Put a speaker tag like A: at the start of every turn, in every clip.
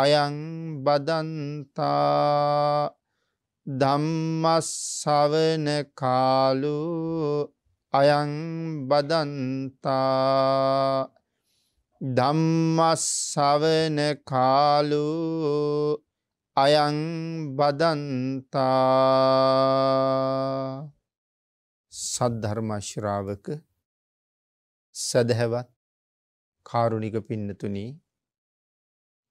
A: අයං බදන්තා ධම්මස්සවන කාලු අයං බදන්තා ධම්මස්සවන කාලු අයං බදන්තා සද්ධර්මශ්‍රාවක සැදැහැවත් කාරුණික පින්නතුනී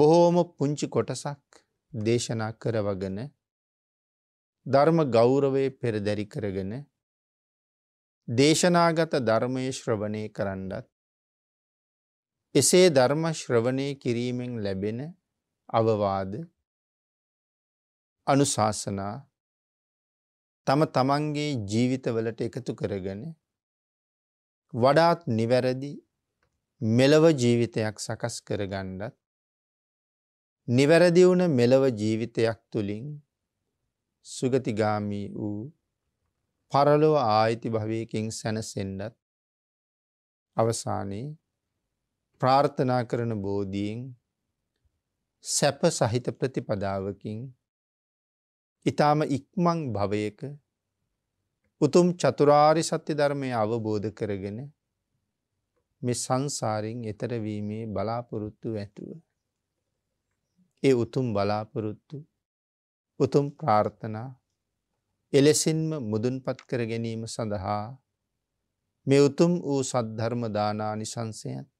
A: බොහෝම පුංචි කොටසක් දේශනා කරවගෙන ධර්ම ගෞරවේ පෙරදැරි කරගෙන දේශනාගත ධර්මය ශ්‍රවණය කරන්නත් එසේ ධර්ම ශ්‍රවණය කිරීමෙන් ලැබෙන අවවාද අනුශාසනා තම තමන්ගේ ජීවිතවලට එකතු කරගෙන වඩාත් නිවැරදි මෙලව ජීවිතයක් සකස් කරගණ්ඩත් නිවැරදි වුණ මෙලව ජීවිතයක් තුළින් සුගතිගාමී වූ පරලොව ආයිති භවයකින් සැනසෙන්ඩත් අවසානයේ ප්‍රාර්ථනා කරන බෝධීෙන් සැප සහිත ප්‍රතිපදාවකින් ඉතාම ඉක්මං භවයක උතුම් චතුරාරි සත්‍ය ධර්මය අවබෝධ කරගෙන මේ සංසාරින් එතරවීමේ බලාපොරොත්තු ඇතුව. ඒ උතුම් බලාපොරොත්තු උතුම් ප්‍රාර්ථනා එලෙසින්ම මුදුන්පත් කර ගැනීම සඳහා මේ උතුම් වූ සද්ධර්ම දානානි සංසයත්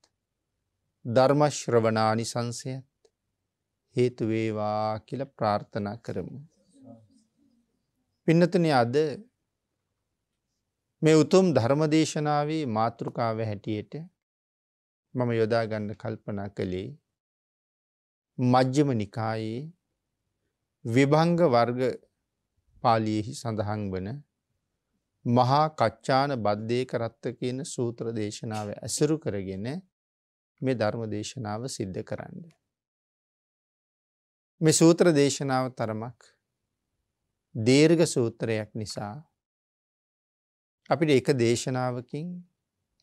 A: ධර්මශ්‍රවනානි සංසයත් හේතුවේවා කියල ප්‍රාර්ථනා කරමු. පින්නතන අද මේ උතුම් ධර්මදේශනාවේ මාතෘකාව හැටියට මම යොදාගන්න කල්පනා කළේ මජ්්‍යම නිකායේ විභංග වර්ග පාලියෙහි සඳහන් වන මහා කච්චාන බද්ධය කරත්ත කියන සූත්‍ර දේශනාව ඇසුරු කරගෙන මේ ධර්ම දේශනාව සිද්ධ කරන්න. මේ සූත්‍ර දේශනාව තරමක් දීර්ග සූත්‍රයක් නිසා අපිට එක දේශනාවකින්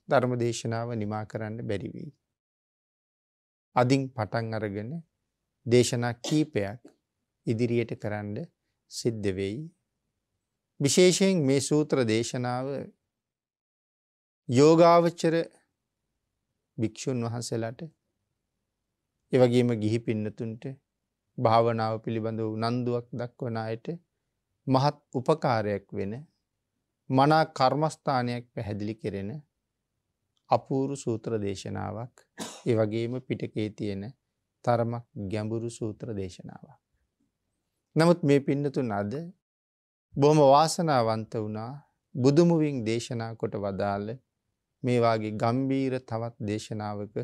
A: ධර්ම දේශනාව නිමා කරන්න බැරිවී. අදින් පටන් අරගෙන දේශනා කීපයක් ඉදිරියට කරන්න සිද්ධ වෙයි. විශේෂයෙන් මේ සූත්‍ර දේශනාව යෝගාවච්චර භික්‍ෂූන් වහන්සේලාට එවගේම ගිහි පින්නතුන්ට භාවනාව පිළිබඳ වූ නන්දුවක් දක්වන අයට මහත් උපකාරයක් වෙන මනා කර්මස්ථානයක් පැහැදිලි කෙරෙන අපූරු සූත්‍ර දේශනාවක් එවගේම පිටකේ තියෙන තරමක් ගැඹුරු සූත්‍ර දේශනාව. නමුත් මේ පින්නතුන් අද බොහොම වාසනාවන්ත වුණා බුදුමුවින් දේශනා කොට වදාළ මේවාගේ ගම්බීර තවත් දේශනාවක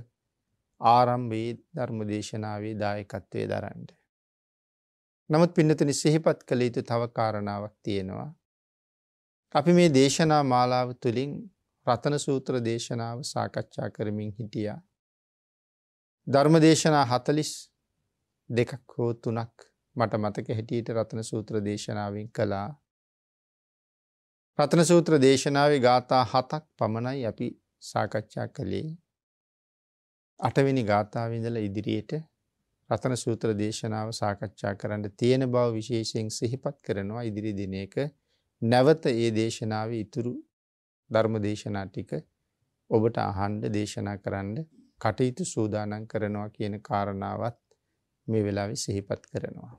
A: ආරම්භයේ ධර්ම දේශනාවේ දායකත්වය දරන්ට. නමුත් පින්නතන සිහිපත් කළ යුතු තව කාරණාවක් තියෙනවා. අපි මේ දේශනා මාලාව තුළින් රතන සූත්‍ර දේශනාව සාකච්ඡා කරමින් හිටියා. ධර්මදේශනා හතලිස් දෙකක් හෝ තුනක් මට මතක හැටියට රතන සූත්‍ර දේශනාවෙන් කළා රතන සූත්‍ර දේශනාවේ ගාථා හතක් පමණයි අපි සාකච්ඡා කළේ අටවෙනි ගාථාවඳල ඉදිරියට රතන සූත්‍ර දේශනාව සාකච්ඡා කරන්න තියෙන බව විශේෂයෙන් සිහිපත් කරනවා ඉදිරි දිනයක නැවත ඒ දේශනාව ඉතුරු ධර්ම දේශනා ටික ඔබට අහන්ඩ දේශනා කරන්න කටයුතු සූදානන් කරනවා කියන කාරණාවත් මේ වෙලාවි සිහිපත් කරනවා.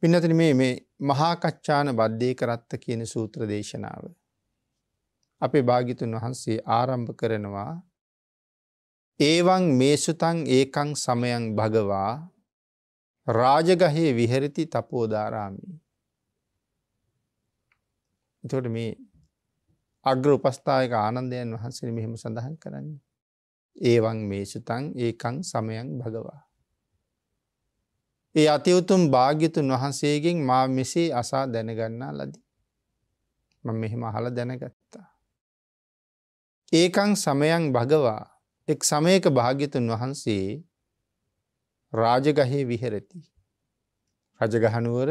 A: පින්නතින මේ මේ මහාකච්ඡාන බද්ධය කරත්ත කියන සූත්‍ර දේශනාව. අපේ භාගිතුන් වහන්සේ ආරම්භ කරනවා ඒවන් මේසුතන් ඒකං සමයන් භගවා රාජගහේ විහරිති තපෝධාරාමී. එතට මේ අග්‍ර උපස්ථායක ආනන්දයන් වහන්සේ මෙහෙම සඳහන් කරන්නේ. ඒවන් මේෂතන් ඒකං සමයන් භගවා. ඒ අතිවුතුම් භාග්‍යතුන් වහන්සේගෙන් මා මෙසේ අසා දැනගන්නා ලදී. ම මෙහෙම අහල දැනගත්තා. ඒකං සමයන් භගවා එක් සමයක භාග්‍යතුන් වහන්සේ රාජගහේ විහෙරති. රජගහනුවර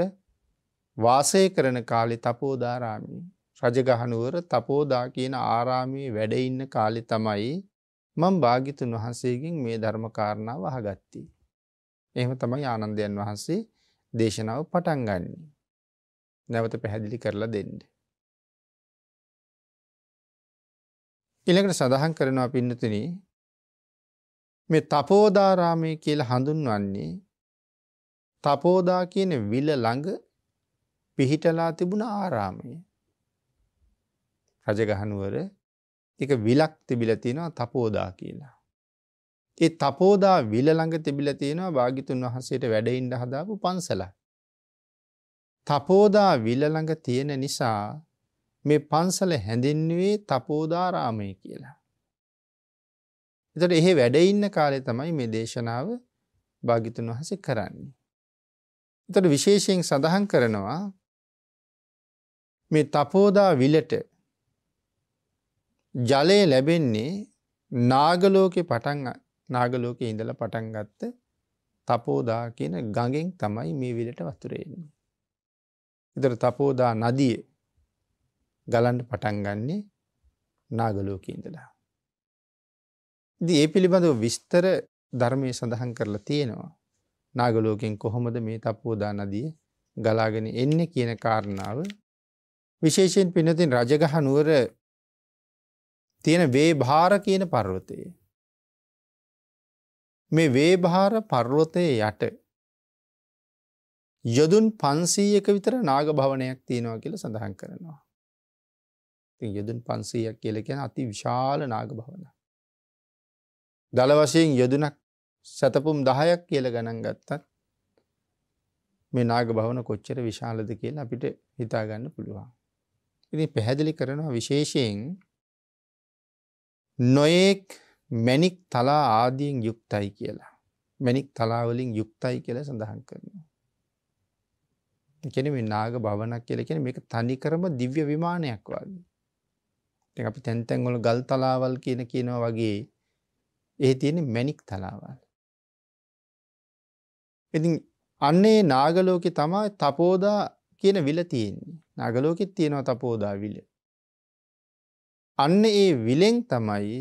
A: වාසය කරන කාලෙ තපෝදාරාමී රජගහනුවර තපෝදා කියන ආරාමී වැඩඉන්න කාලෙ තමයි මං භාගිතුන් වහන්සේගෙන් මේ ධර්මකාරණාව අහගත්තී. එහෙම තමයි ආනන්දයන් වහන්සේ දේශනාව පටන් ගන්නේ. නැවත පැහැදිලි කරලා දෙන්න. ඊළඟට සඳහන් කරනවා පින්නතුනි මේ තපෝදාරාමය කියලා හඳුන්වන්නේ තපෝදා කියන විල ළඟ පිහිටලා තිබුණ ආරාමය. රජගහනුවර එක විලක් තිබිල තියෙනවා තපෝදා කියලා. ඒ තපෝදා විලළඟ තිබිල තියෙනවා භාගිතුන් වහන්සේට වැඩයින්ඩ හදාපු පන්සල. තපෝදා විලළඟ තියෙන නිසා මේ පන්සල හැඳින්වේ තපෝදාරාමය කියලා. එතට එහෙ වැඩඉන්න කාලය තමයි මේ දේශනාව භාගිතුන් වහසේ කරන්නේ. එතට විශේෂයෙන් සඳහන් කරනවා මේ තපෝදා විලට ජලය ලැබෙන්නේ නාගලෝකෙ පටන් නාගලෝකෙ ඉඳල පටන් ගත්ත තපෝදා කියන ගඟෙන් තමයි මේ විලට වතුරෙන්නේ. එතර තපෝදා නදිය ගලන්ඩ පටන්ගන්නේ නාගලෝක ඉඳලා. දී ඒ පිළිබඳව විස්තර ධර්මය සඳහන් කරලා තියෙනවා. නාගලෝකෙන් කොහොමද මේ තපෝදා නදිය ගලාගෙන එන්න කියන කාරණාව විශේෂයෙන් පිනතින් රජගහ නුවර තියෙන වේභාර කියන පර්වතය. මේ වේභාර පර්වතය යට යොදුන් පන්සීයක විතර නාග භවනයක් තියෙනවා කියල සඳහන් කරනවා. යොදුන් පන්සීයක් කියලකෙන අති විශාල නාග භවන. දළ වශයෙන් යොදුනක් සැතපුම් දහයක් කියල ගණන් ගත්තත් මේ නාග භවන කොච්චර විශාලද කියලා අපිට හිතාගන්න පුළුවන්. ඉති පැහැදිලි කරනවා විශේෂයෙන් නොයෙක් මැනික් තලා ආදියෙන් යුක්තයි කියලා. මැනික් තලාවලින් යුක්තයි කියල සඳහන් කරනවා. කෙන නාග භවනක් කියල කෙන මේ තනිකරම දිව්‍ය විමානයක් වගේ. ති අපි තැන්තැන්ගොල ගල් තලාවල් කියන කියනවා වගේ ඒ තියෙන මැනික් තලාවල්. ඉති අන්නේ නාගලෝකෙ තමයි තපෝදා කියන විල තියෙන්නේ නාගලෝකෙත් තියෙනවා තපෝදා විල අන්න ඒ විලෙන් තමයි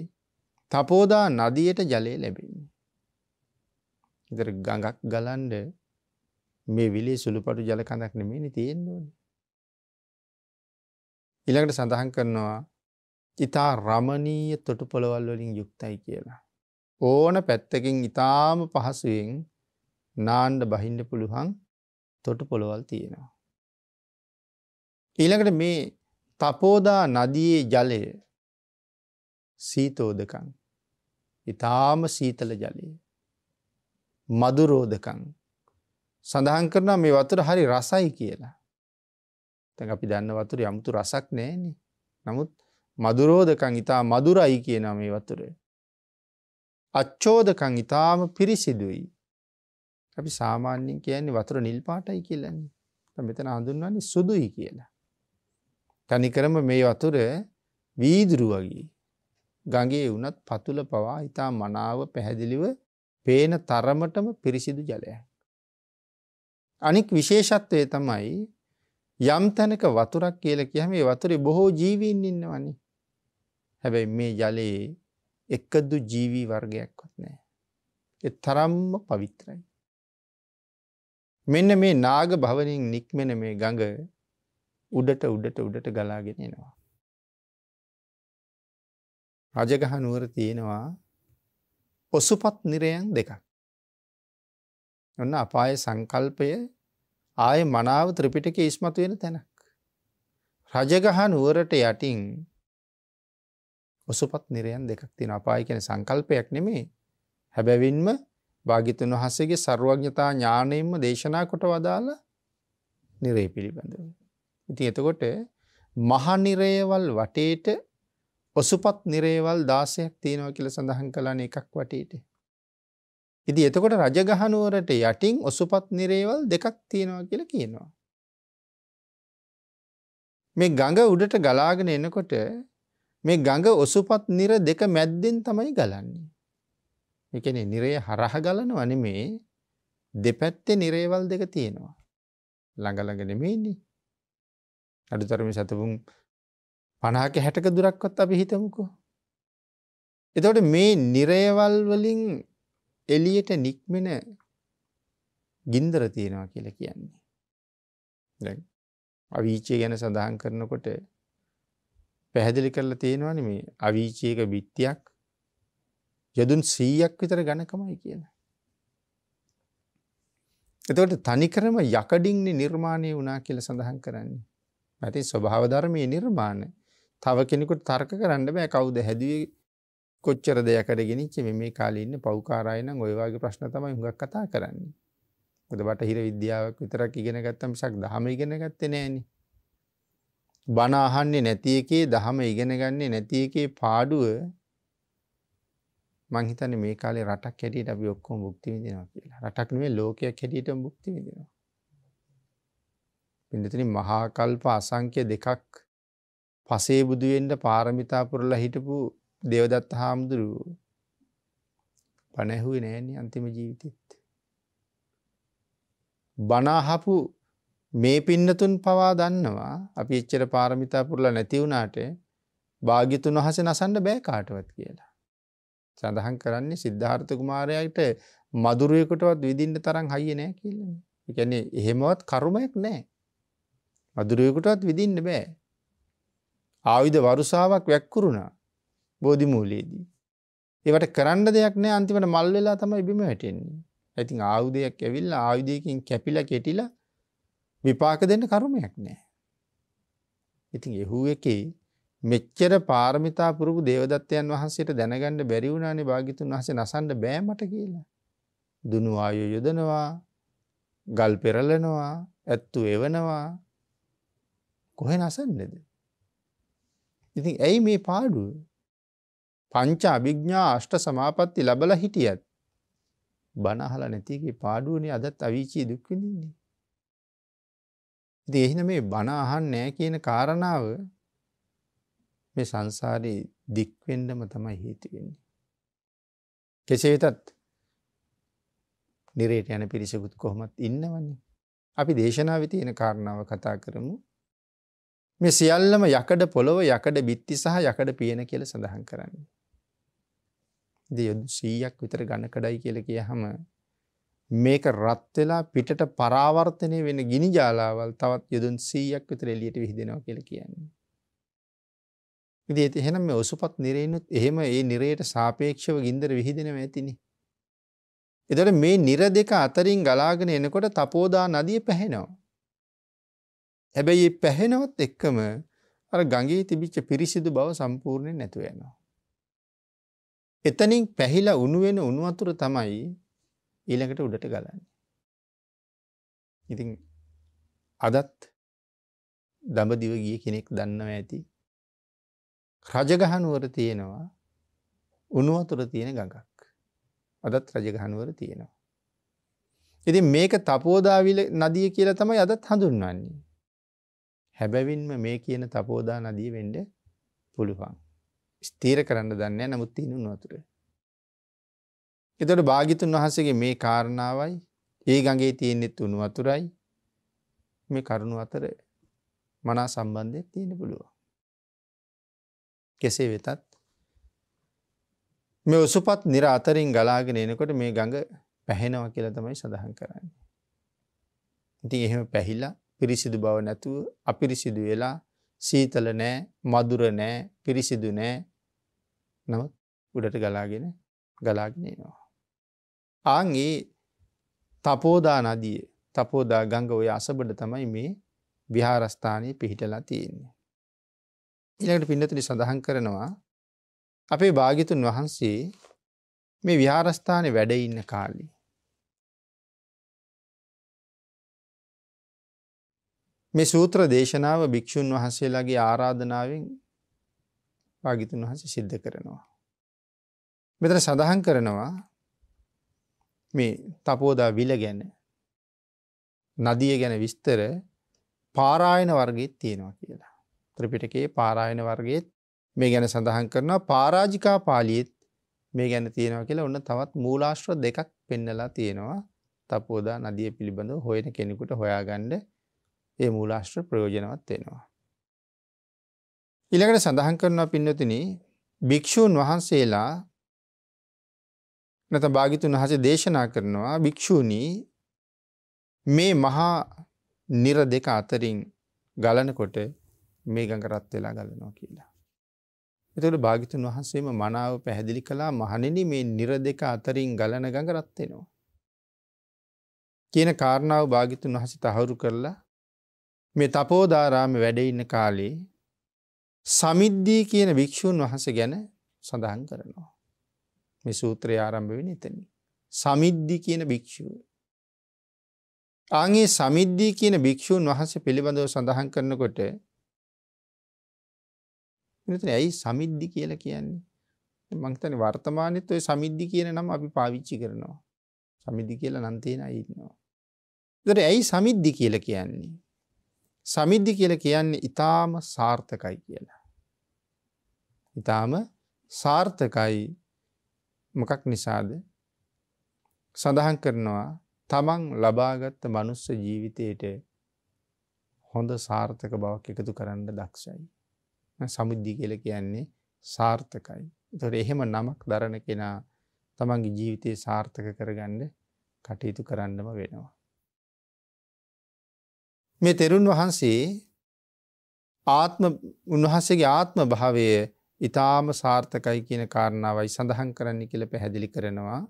A: තපෝදා නදියට ජලය ලැබෙන්නේ. ඉදර ගඟක් ගලන්ඩ මේ විලේ සුළුපටු ජලකඳක් නෙමනි තියෙන්වන. ඉළඟට සඳහන් කරනවා ඉතා රමණීය තොටු පොළවල් වලින් යුක්තයි කියලා. ඕන පැත්තකින් ඉතාම පහසුවෙන් නාන්ඩ බහින්ඩ පුළුවන් තොටු පොළොවල් තියෙනවා. ඊළඟට මේ තපෝදා නදයේ ජලය සීතෝදකං ඉතාම සීතල ජලය මදුරෝධකං සඳහන් කරනා මේ වතුර හරි රසයි කියලා තැ අපි දන්න වතුර යමුතු රසක් නෑන නමුත් මදුරෝධකං ඉතා මදුරයි කියන මේ වතුර අච්චෝදකං ඉතාම පිරිසිදුයි අපි සාමාන්‍යෙන් කියන්නේ වතුර නිල් පාටයි කියලන්නේ මෙතන හඳුන්වන්නේ සුදුයි කියලා තනිකරම මේ වතුර වීදුරු වගේ ගඟේ වුනත් පතුල පවා ඉතා මනාව පැහැදිලිව පේන තරමටම පිරිසිදු ජලයක්. අනික් විශේෂත්වය තමයි යම් තැනක වතුරක් කියල කියහම මේ වතුරේ බොහෝ ජීවීන් ඉන්නවනි. හැබැයි මේ ජලයේ එක්කදු ජීවී වර්ගයක්වත් නෑ. එ තරම්ම පවිත්‍රයි. මෙන්න මේ නාග භවනින් නික්මෙන මේ ගඟ උඩට උඩට උඩට ගලාගෙනෙනවා. රජගහ නුවර තියෙනවා පොසුපත් නිරයන් දෙකක්. ඔන්න අපාය සංකල්පය ආය මනාව ත්‍රිපිටක ඉස්මතු වෙන තැනක්. රජගහ නුවරට යටින් ඔසුපත් නිරයන් දෙකක් තින අපාය කෙන සංකල්පයක් නෙමේ හැබැවින්ම භාගිතුන් වහසගේ සර්ුවඥතා ඥානයෙන්ම දේශනා කොට වදාළ නිරේ පිළිබඳව. ඉති එතකොට මහනිරේවල් වටේට ඔසුපත් නිරේවල් දාසයක් තියෙනව කියල සඳහන් කලාන එකක් වටීට. ඉදි එතකොට රජගහනුවරට යටින් ඔසුපත් නිරේවල් දෙකක් තියෙනවා කියල කියනවා. මේ ගඟ උඩට ගලාගෙන එනකොට මේ ගඟ ඔසුපත් නිර දෙක මැද්දෙන් තමයි ගලන්නේ. එකන නිරේ හරහ ගලන වනමේ දෙපැත්තේ නිරේවල් දෙක තියෙනවා. ළඟළඟ නෙමේනි. අඩුතරම සතපුම් පනාක හැටක දුරක්වත් අපි හිතමුකෝ. එතවට මේ නිරයවල් වලින් එලියට නික්මෙන ගින්දර තියෙනවා කියලා කියන්නේ. දැ අවීචය ගැන සඳහන් කරනකොට පැහැදිලි කරලා තියෙනවන මේ අවීචයක බිත්තියක් යදුන් සීයක් විතර ගණකමයි කියන. එතවට තනිකරම යකඩින්න්නේ නිර්මාණය වනා කියල සඳහන් කරන්නේ. ඇති ස්වභාවධර්මය නිර්මාණ තව කෙනෙකුට තර්ක කරන්න බෑ කවුද හැදුවේ කොච්චර දෙයකට ගෙනනිච්ච මේ කාලන්න පව්කාරයන ඔයවාගේ ප්‍රශ්න තමයි හුඟක් කතා කරන්නේ. ොද බටහිර විද්‍යාවක් විතරක් ඉගෙන ගත්තම ශක් දහම ඉගෙන ගත්ත නෑන. බනාහන්නේ නැති එකේ දහම ඉගෙන ගන්නේ නැති එකේ පාඩුව මංහිතන මේ කාලේ රටක් හැටියට අපි ඔක්කොම භුක්ති විදිනවා කියලා රටක් මේ ලෝකයක් හැටියට භුක්ති විදිනවා. පිඳතින මහාකල්ප අසංක්‍ය දෙකක් පසේ බුදුවෙන්ට පාරමිතා පුරලා හිටපු දෙවදත්ත හාමුදුරුව පණැහුවේ නෑන අන්තිම ජීවිතෙත්. බනාහපු මේ පින්නතුන් පවා දන්නවා අපි එච්චර පාරමිතා පුරලා නැතිවුණාට භාගිතුන් වහස නසන්න බෑ කාටවත් කියලා. සඳහන් කරන්නේ සිද්ධාර්ථ කුමාරයට මදුරුවකටවත් විදින්න තරම් හයිය නෑ කියලන. එකැනේ එහෙමවත් කරුමයක් නෑ. මදුරුවකටවත් විදින්න බෑ ආයුධ වරුසාාවක් වැක්කුරුණා බෝධිමූලයේදී. ඒවට කරන්න දෙයක් නෑ අන්තිමට මල් වෙලා තම ඉබිම වැටෙන්නේ. ඇතින් ආයුධයක් ඇවිල්ල ආයුධයකින් කැපිල කෙටිල විපාක දෙන්න කරුමයක් නෑ. ඉතින් එහු එකේ මෙච්චර පාරමිතා පුරුපු දේවදත්තයන් වහන්සේට දැනගණඩ බැරිවුණනි භාගිතුන් වහස නසන්ඩ බෑමට කියලා. දුනුවාය යොදනවා ගල් පෙරලනවා ඇත්තු එවනවා කොහෙ නසන්නේද. ඉතින් ඇයි මේ පාඩුව පංචා අභිග්ඥා අෂ්ට සමාපත්ති ලබල හිටියත් බනහල නැතිගේ පාඩුවනේ අදත් අවිචී දුක්විඳන්නේ. ඉති එහින මේ බනාහන් නෑ කියන කාරණාව මේ සංසාරයේ දික්වෙන්ඩම තමයි හේතුවෙන්නේ. කෙසේ වෙතත් නිරේට යන පිරිසකුත් කොහොමත් ඉන්නවන්නේ. අපි දේශනාව තියෙන කාරණාව කතා කරමු මේ සියල්ලම යකඩ පොළොව යකඩ බිත්ති සහ යකඩ පියන කියල සඳහන් කරන්න. දෙයොදු සීයක් විතර ගණකඩයි කියල කිය හම මේක රත්වෙලා පිටට පරාවර්තනය වෙන ගිනි ජාලාවල් තවත් යුදුන් සීයක් විතර එලියට විහිදෙනවා කියල කියන්නේ. ඉදිට එහෙනම් මේ ඔසුපත් නිරේනුත් එහෙම ඒ නිරයට සාපේක්ෂව ගින්දර විහිදෙනව ඇතිනි. එදට මේ නිර දෙක අතරින් ගලාගෙන එනකොට තපෝදා නදිය පැහෙනවා. හැබැයි ඒ පැහෙනවත් එක්කම අර ගඟේ තිබිච්ච පිරිසිදු බව සම්පූර්ණය නැතු වෙනවා. එතනින් පැහිලා උණු වෙන උණු වතුර තමයි ඊළඟට උඩට ගලන්නේ. ඉතින් අදත් දඹදිව ගිය කෙනෙක් දන්නව ඇති. රජගහනුවර තියෙනවා උණු වතුර තියෙන ගඟක්. අදත් රජගහනුවර තියෙනවා. ඉතින් මේක තපෝදාවිල නදිය කියලා තමයි අදත් හඳුන්වන්නේ. හැබැවින්ම මේ කියන තපෝදා නදී වෙන්ඩ පුළුවන්. ස්තීර කරන්න දන්න නමුත් ඉනුන් වතුර. එතොට භාගිතුන් වහසගේ මේ කාරණාවයි ඒ ගගේ තියෙන්නෙත් උනු වතුරයි මේ කරුණු අතර මනා සම්බන්ධය තියෙන පුළුවන්. කෙසේ වෙතත් මේ උසුපත් නිර අතරින් ගලාගෙන එනකොට මේ ගඟ පැහෙනව කියලා තමයි සඳහන් කරන්න. ඉති එහෙම පැහිලා පිරිසිදු බව නැතුව අපිරිසිදු වෙලා සීතල නෑ මදුර නෑ පිරිසිදු නෑ නවත් උඩට ගලාගෙන ගලාගෙනනවා. ආංගේ තපෝදා නදිය තපෝදා ගංග ඔය අසබඩ තමයි මේ විහාරස්ථානය පිහිටලා තියෙන්නේ. ඉළඟට පිඩතුනි සඳහන් කරනවා අපේ භාගිතුන් වහන්සේ මේ විහාරස්ථානය වැඩඉන්න කාලි. මේ සූත්‍ර දේශනාව භික්‍ෂූන් වහන්සේලාගේ ආරාධනාවෙන් පාගිතුන් වහස සිද්ධ කරනවා. මෙතන සඳහන් කරනවා මේ තපෝදා විල ගැන නදිය ගැන විස්තර පාරායන වර්ගයත් තියෙනවා කියලා. ත්‍රපිටකේ පාරායන වර්ගයත් මේ ගැන සඳහන් කරනවා පාරාජිකා පාලියත් මේ ගැන තියෙනවා කියලා ඔන්න තවත් මූලාශ්‍ර දෙකක් පෙන්නලා තියෙනවා තපෝදා නදිය පිළිබඳව හොයන කෙනෙකුට හොයාගණ්ඩ ඒ මූලාශ්‍ර ප්‍රයෝජනවත් වෙනවා. ඉළඟට සඳහන් කරනවා පින්නතින භික්‍ෂූන් වහන්සේලා නැත භාගිතුන් වහසේ දේශනා කරනවා භික්‍ෂූණී මේ මහා නිර දෙක අතරින් ගලනකොට මේ ගඟරත් වෙලා ගලනවා කියලා. එතුළ භාගිතුන් වහන්සේම මනාව පැහැදිලි කලා මහනෙන මේ නිර දෙක අතරින් ගලන ගඟරත්වෙනවා. කියන කාරණාව භාගිතුන් වහස තහවුරු කරලා මේ තපෝධාරාම වැඩඉන්න කාලේ සමිද්ධී කියන භික්‍ෂූන් වහස ගැන සඳහන් කරනවා. මේ සූත්‍රය ආරම්භ වෙන එතන. සමිද්ධි කියන භික්‍ෂූ. ආගේ සමිද්ධී කියන භික්‍ෂූන් වහස පිළිබඳව සඳහන් කරනකොට මෙතන ඇයි සමිද්ධි කියලා කියන්නේ. මංතන වර්තමානත් ඔය සමිද්ධි කියන නම් අපි පාවිච්චි කරනවා. සමිද්ධි කියලා නන්තේන ඉන්නවා. දර ඇයි සමිද්ධි කියල කියන්නේ. සමිද්ධි කියල කියන්නේ ඉතාම සාර්ථකයි කියන. ඉතාම සාර්ථකයි මොකක් නිසාද සඳහන් කරනවා තමන් ලබාගත්ත මනුස්ස ජීවිතයට හොඳ සාර්ථක බවක් එකතු කරන්න දක්ෂයි. සමුද්ධි කියල කියන්නේ සාර්ථකයි. තොර එහෙම නමක් දරණ කෙනා තමන්ගේ ජීවිතයේ සාර්ථක කරගන්න කටයුතු කරන්නම වෙනවා. මේ තෙරුන් වහන්සේ ආත්ම උන්වහන්සේගේ ආත්ම භාවය ඉතාම සාර්ථකයි කියන කාරණාවයි සඳහන් කරන්න කියල පැහැදිලි කරනවා.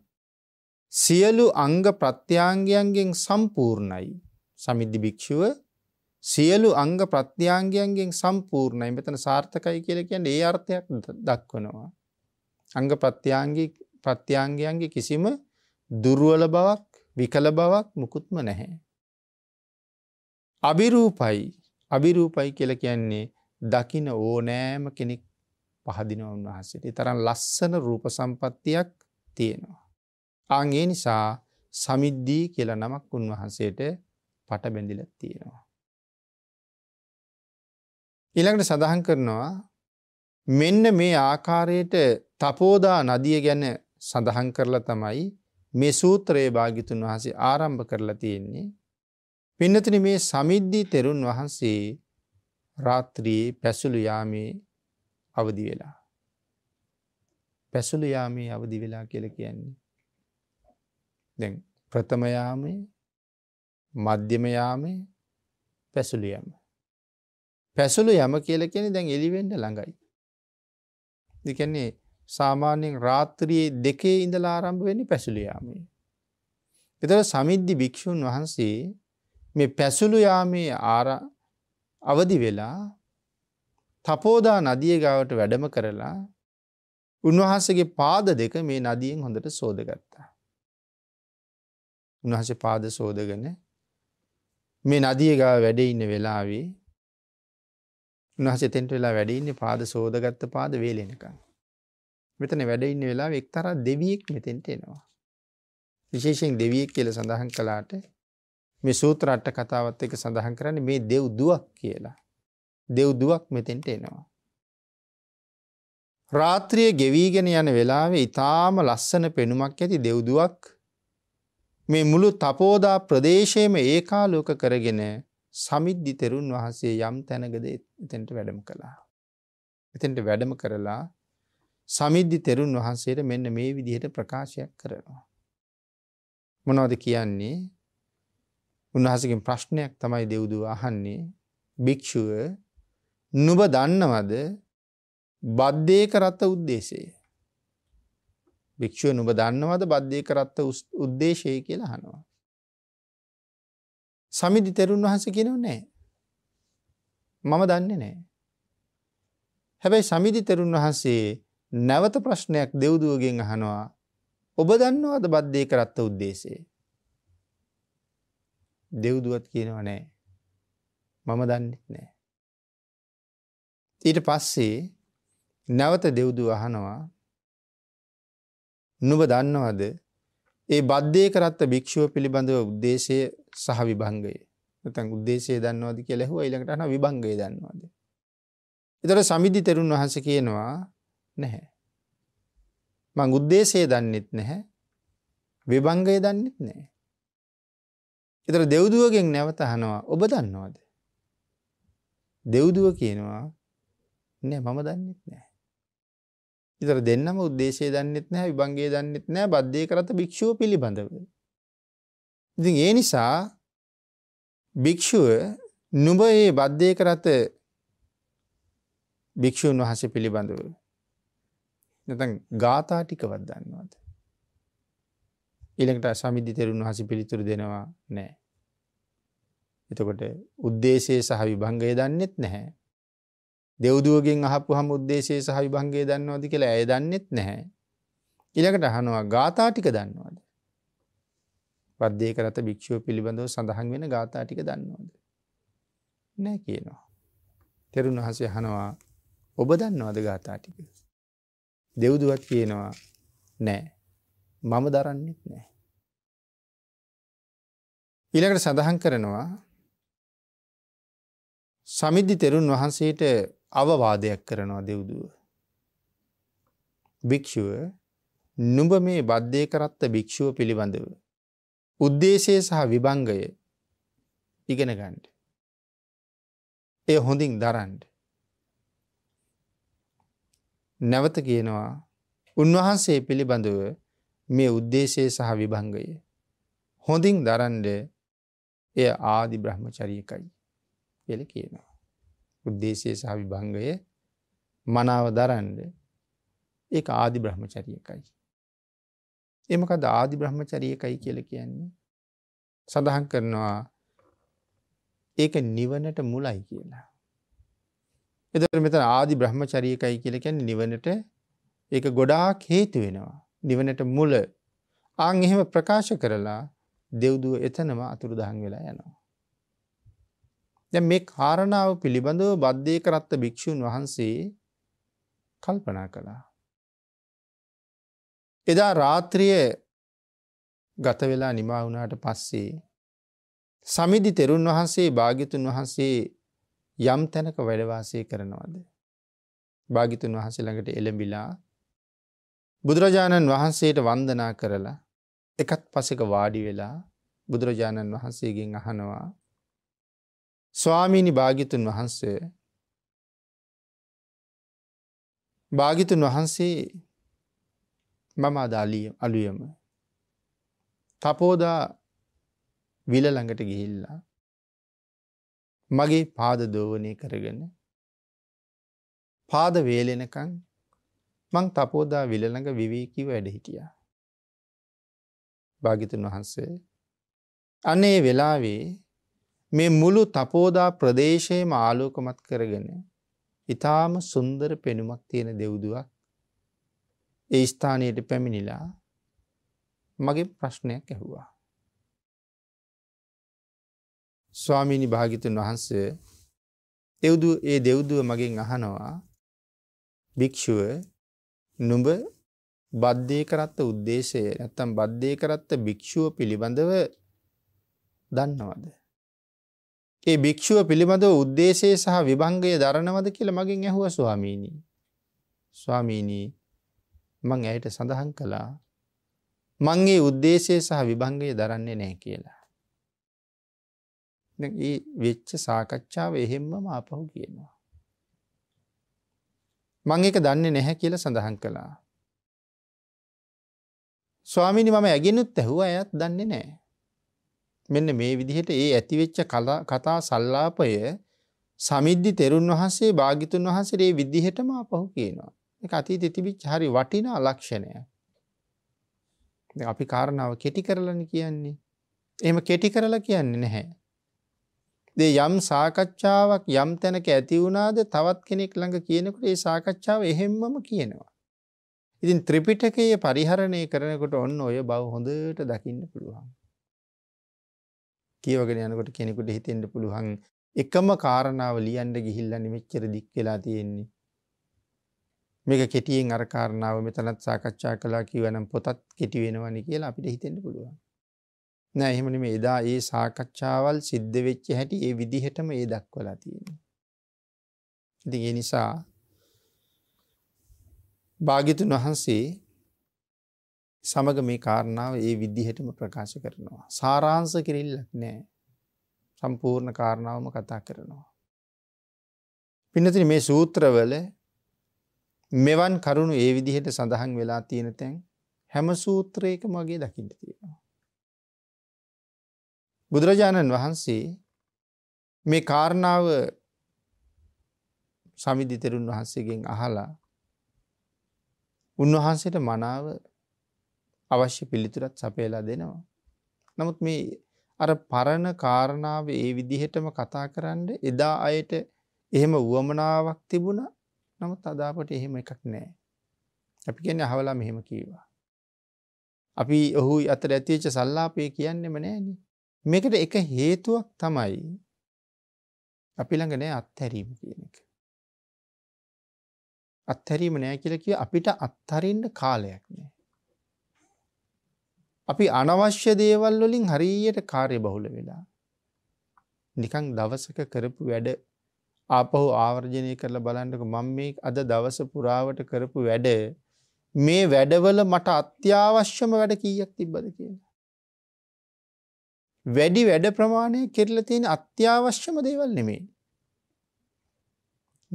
A: සියලු අංග ප්‍රත්‍යංගයන්ගෙන් සම්පූර්ණයි සමිද්ධි භික්‍ෂුව සියලු අංග ප්‍රත්‍යංගයන්ගෙන් සම්පූර්ණයි මෙතන සාර්ථකයි කියල කියන්න ඒ අර්ථයක් දක්වනවා. අංග ප්‍රත්‍යංගයන්ගේ කිසිම දුරුවල බවක් විකල බවක් මුකුත්ම නැහැ. අභිරූපයි අභිරූපයි කියල කියන්නේ දකින ඕනෑම කෙනෙක් පහදින උන්වහන්සට තරම් ලස්සන රූප සම්පත්තියක් තියෙනවා. අගේ නිසා සමිද්ධී කියල නමක් උන්වහන්සේට පට බැඳිල තියෙනවා. ඉළඟට සඳහන් කරනවා මෙන්න මේ ආකාරයට තපෝදා නදිය ගැන සඳහන් කරලා තමයි මේ සූත්‍රයේ භාගිතුන් වහසේ ආරම්භ කරලා තියෙන්නේ පින්නතින මේ සමිද්ධී තෙරුන් වහන්සේ රාත්‍රයේ පැසුළු යාමේ අවදි වෙලා. පැසුළු යාමේ අවදි වෙලා කියල කියන්නේ. දැන් ප්‍රථමයාමේ මධ්‍යමයාමේ පැසුළු යම. පැසුළු යම කියල කියෙන දැන් එලිවෙන්ඩ ළඟයි. දෙකන්නේ සාමාන්‍යයෙන් රාත්‍රයේ දෙකේ ඉඳලා ආරම්භ වෙනි පැසුළු යාමේ. එතර සමිද්ධි භික්‍ෂූන් වහන්සේ මේ පැසුළු යාමේ ආර අවදි වෙලා තපෝදා නදිය ගාවට වැඩම කරලා උන්වහන්සගේ පාද දෙක මේ නදියෙන් හොඳට සෝදගත්තා. උන්වහස පාද සෝදගන මේ නදිය ගාව වැඩ ඉන්න වෙලාවේ උන්හස තෙන්ට වෙලා වැඩඉන්න පාද සෝදගත්ත පාද වේලෙනකං. මෙතන වැඩඉන්න වෙලා එක්තර දෙවියෙක් මෙතෙන්ට එනවා. විශේෂයෙන් දෙවියෙක් කියල සඳහන් කලාට මේ සූත්‍ර අට්ට කතාවත් එක සඳහන් කරන්න මේ දෙව් දුවක් කියලා. දෙව් දුවක් මෙතෙන්ට එනවා. රාත්‍රිය ගෙවීගෙන යන වෙලාවේ ඉතාම ලස්සන පෙනුමක් ඇති දෙව්දුවක් මේ මුළු තපෝදා ප්‍රදේශයම ඒකාලෝක කරගෙන සමිද්ධි තෙරුන් වහන්සේ යම් තැනගද එතෙන්ට වැඩම කළා. එතෙන්ට වැඩම කරලා සමිද්ධි තෙරුන් වහන්සේට මෙන්න මේ විදිහට ප්‍රකාශයක් කරනවා. මොනවද කියන්නේ උන්වහසකින් ප්‍රශ්නයක් තමයි දෙව්දුව අහන්නේ භික්‍ෂුව නුබ දන්නවද බද්ධය කරත්ත උද්දේශය. භික්‍ෂුව නුබ දන්නවද බද්ධය කරත්ත උද්දේශය කියලා හනවා. සමිදි තෙරුන් වහස කෙනව නෑ. මම දන්නේ නෑ. හැබැයි සමිදි තෙරුන් වහන්සේ නැවත ප්‍රශ්නයක් දෙව්දුවගෙන් අහනවා ඔබ දන්නවද බද්ධය කරත්ත උද්දේශේ. දෙව්දුවත් කියනව නෑ. මම දන්නෙත් නෑ. ඊට පස්සේ නැවත දෙව්දු අහනවා නුබ දන්නවද ඒ බද්ධය කරත්ත භික්‍ෂුව පිළිබඳව උද්දේශය සහ විභංගය තැන් උද්දේශය දන්නවද කිය ලැහුව ඉළඟට අන විභංගය දන්නවාද. එතට සමිධි තෙරුන් වහස කියනවා නැහැ. මං උද්දේශය දන්නෙත් නැහැ විභංගය දන්නෙත් නෑ. එතර දෙව්දුවගෙන් නැවත හනවා ඔබ දන්නවාද. දෙව්දුව කියනවා නෑ මම දන්නෙත් නෑ. ඉතර දෙන්නම උද්දේශය දන්නෙත් නෑ විබන්ගේ දන්නෙත් නෑ බද්ධය කරත භික්‍ෂුව පිළිබඳව. ඉති ඒ නිසා භික්‍ෂුව නුබ ඒ බද්ධය කරත භික්‍ෂූන් වහස පිළිබඳව. නැතන් ගාථා ටිකවත් දන්නවාද. ඉළඟට සමිද්ධි තෙරුන් වහසි පිළිතුර දෙනවා නෑ. එතකොට උද්දේශය සහ විභංගය දන්නෙත් නැහැ. දෙව්දුවගෙන් අහපු හම උද්දේශය සහ විභංගේ දන්නවාද කියලා ඇය දන්නෙත් නැහැ. ඉළඟට අහනවා ගාථා ටික දන්නවාද. පද්දේ කරත භික්‍ෂුව පිළිබඳව සඳහන් වෙන ගාථා ටික දන්නවාද. නෑ කියනවා. තෙරුන් වහසේ හනවා ඔබ දන්නවාද ගාථා ටික. දෙව්දුවත් කියනවා නෑ මම දරන්නෙත් නෑ. ඉළඟට සඳහන් කරනවා සමිද්ධි තෙරුන් වහන්සේට අවවාදයක් කරනවා දෙව්දුව. භික්‍ෂුව නුඹ මේ බද්ධය කරත්ත භික්‍ෂුව පිළිබඳව. උද්දේශය සහ විභංගය ඉගෙන ගණ්ඩ. එය හොඳින් දරන්ඩ. නැවත කියනවා උන්වහන්සේ පිළිබඳව මේ උද්දේශය සහ විභංගය. හොඳින් දරන්ඩ එය ආදි බ්‍රහ්මචරියකයි වෙල කියනවා. උද්දේශය සහ විභංගය මනාව දරන්ඩ ඒ ආදි බ්‍රහ්මචරියකයි. එමකද ආදි බ්‍රහ්මචරියකයි කියල කියන්නේ. සඳහන් කරනවා ඒක නිවනට මුලයි කියලා. එදර මෙතන ආදි බ්‍රහ්මචරියකයි කියලකැන් නිවනට ඒ ගොඩාක් හේතු වෙනවා. නිවනට මුල ආං එහෙම ප්‍රකාශ කරලා දෙව්දුව එතනම අතුරුදහන් වෙලා යනවා. දැ මේ කාරණාව පිළිබඳව බද්ධය කරත්ත භික්‍ෂූන් වහන්සේ කල්පනා කළා. එදා රාත්‍රිය ගත වෙලා නිමා වුණාට පස්සේ සමිදි තෙරුන් වහන්සේ භාගිතුන් වහන්සේ යම් තැනක වැඩවාසය කරනවද. භාගිතුන් වහස ළඟට එළඹිලා බුදුරජාණන් වහන්සේට වන්දනා කරලා එකත් පසෙක වාඩි වෙලා බුදුරජාණන් වහන්සේගෙන් අහනවා ස්වාමීණි භාගිතුන් වහන්සේ භාගිතුන් වහන්සේ මම අදාලිය අලුයම තපෝදා විල ළඟට ගිහිල්ලා මගේ පාද දෝවනය කරගෙන පාද වේලෙනකං මං තපෝදා විලළඟ විවේකීව වැඩ හිටිය. භාගිතුන් වහන්සේ අනේ වෙලාවේ මේ මුළු තපෝදා ප්‍රදේශයේම ආලෝකමත් කරගෙන ඉතාම සුන්දර පෙනුමක් තියෙන දෙවුදුවක් ඒ ස්ථානයට පැමිණිලා මගේ ප්‍රශ්නයක් ඇහුවා. ස්වාමීණි භාගිතුන් වහන්සේ එවුදු ඒ දෙවුදුව මගෙන් අහනවා භික්‍ෂුව නුඹ බද්ධය කරත්ත උද්දේශය ඇත්තම් බද්ධය කරත්ත භික්‍ෂුව පිළිබඳව දන්නවද. ඒ භික්‍ෂුව පිළිබඳව උද්දේශය සහ විභංගය දරනවද කියල මගින් ඇහුව ස්වාමීණී. ස්වාමීණී මං ඇයට සඳහන් කළා මංගේ උද්දේශය සහ විභංගය දරන්නේ නෑ කියලා. ඒ වෙච්ච සාකච්ඡාව එහෙම්ම ආපහු කියනවා. මං එක දන්නේ නැහැ කියල සඳහන් කළා. ස්වාමිනි මම ඇගෙනුත් ඇහුව ඇත් දන්නේ නෑ. මෙන්න මේ විදිහට ඒ ඇතිවෙච්ච කතා සල්ලාපය සමිද්ධි තෙරුන් වහන්සේ භාගිතුන් වහන්සේ ඒ විදිහටම පහු කියනවා. එක අතී තිතිබිච් හරි වටිනා ලක්ෂණය. අපි කාරණාව කෙටි කරලන කියන්නේ. එම කෙටි කරලා කියන්නේ නැහැ. දේ යම් සාකච්ඡාවක් යම් තැනක ඇති වුණාද තවත් කෙනෙක් ළඟ කියනකොට ඒ සාකච්ඡාව එහෙම්මම කියනවා. ඉතින් ත්‍රිපිටකය පරිහරණය කරනකොට ඔන්න ඔය බව හොඳට දකින්න පුළුවන්. කියවගෙන යනකොට කෙනෙකුට හිතෙන්ට පුළුවන් එකම කාරණාව ලියන්ඩ ගිහිල්ලන්න මෙච්චර දික් වෙලා තියෙන්නේ. මේක කෙටියෙන් අරකාරණාව මෙතනත් සාකච්ඡා කලා කිවනම් පොතත් කෙටිවෙනවනි කියලා අපිට හිතෙන්ට පුළුවන්. නෑ එහෙම නෙමෙයි එදා ඒ සාකච්ඡාවල් සිද්ධ වෙච්ච හැටි ඒ විදිහටම ඒ දක්වලා තියෙනවා. ඉතින් ඒ නිසා භාග්‍යතුන් වහන්සේ සමග මේ කාරණාව ඒ විදිහටම ප්‍රකාශ කරනවා. සාරාංශ කිරිල්ලක් නෑ. සම්පූර්ණ කාරණාවම කතා කරනවා. පින්නතින මේ සූත්‍රවල මෙවන් කරුණු ඒ විදිහට සඳහන් වෙලා තියෙන තැන් හැම සූත්‍රයක මගේ දකිින්ට තියෙනවා. බුදුරජාණන් වහන්සේ මේ කාරණාව සමිධිතරුන් වහන්සේගෙන් අහලා උන්වහන්සේට මනාව අවශ්‍ය පිළිතුරත් සපයලා දෙනවා. නමුත් මේ අර පරණ කාරණාව ඒ විදිහටම කතා කරන්න එදා අයට එහෙම වුවමනාවක් තිබුණ නමුත් අදාපට එහෙම එකක් නෑ. අපි කියන්න අහවලා මෙහෙම කීවා. අපි ඔහු අතර ඇතිච සල්ලාපය කියන්නෙම නෑනේ මේකට එක හේතුවක් තමයි අපි ළඟ නෑ අත්හැරීම කියන එක. අත්හැරීම නෑ කියලා කිය අපිට අත්හරින්න කාලයක් නෑ. අපි අනවශ්‍ය දේවල් වලින් හරියට කාර්ය බහුල වෙලා. නිකං දවසක කරපු වැඩ ආපහු ආවර්ජනය කරලා බලන්නක මං මේ අද දවස පුරාවට කරපු වැඩ මේ වැඩවල මට අත්‍යවශ්‍යම වැඩ කීයක් තිබ්බද කියලා. වැඩි වැඩ ප්‍රමාණය කෙරලා තියෙන අත්‍යවශ්‍යම දේවල් නෙමේ.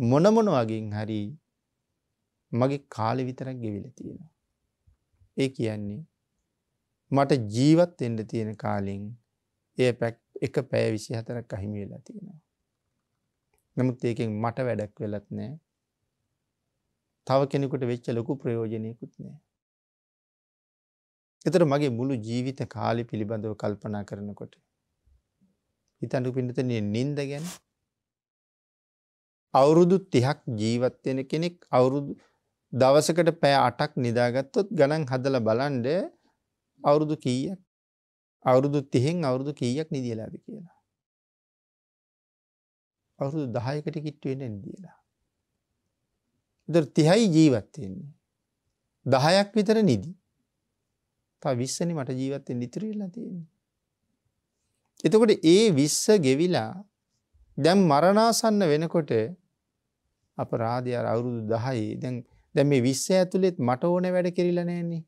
A: මොන මොන වගේන් හරි මගේ කාලෙ විතරක් ගෙවිලා තියෙනවා. ඒ කියන්නේ මට ජීවත් වෙන්න තියෙන කාලෙන් ඒ එක පැය 24ක් අහිමි වෙලා තියෙනවා. නමුත් ඒකෙන් මට වැඩක් වෙලත් නෑ. තව කෙනෙකුට වෙච්ච ලොකු ප්‍රයෝජනයකුත් නෑ. එතර මගේ මුළු ජීවිත කාලි පිළිබඳව කල්පනා කරනකොට. හිතඩු පිඩිතනය නින්ද ගැන අවුරුදු තිහක් ජීවත්වෙන කෙනෙක් අවුරුදු දවසකට පෑ අටක් නිදාගත්තොත් ගණන් හදල බලන්ඩ අවුරුදු කීයක් අවුරුදු තිහෙන් අවුරුදු කීයක් නිදියලාද කියලා. අවුරුදු දහයකට කිට්ටුවෙන නිදියලා. ද තිහයි ජීවත්වයෙන්නේ. දහයක් විතර නිදී. තා විස්සන මට ජීවත්තෙන් ඉතිරවෙලා තියෙන්නේ. එතකොට ඒ විස්ස ගෙවිලා දැම් මරණාසන්න වෙනකොට අප රාධයාර අවුරුදු දහයි දැන් දැ මේ විස්ස ඇතුළෙත් මට ඕන වැඩ කිරිලනෑන්නේ.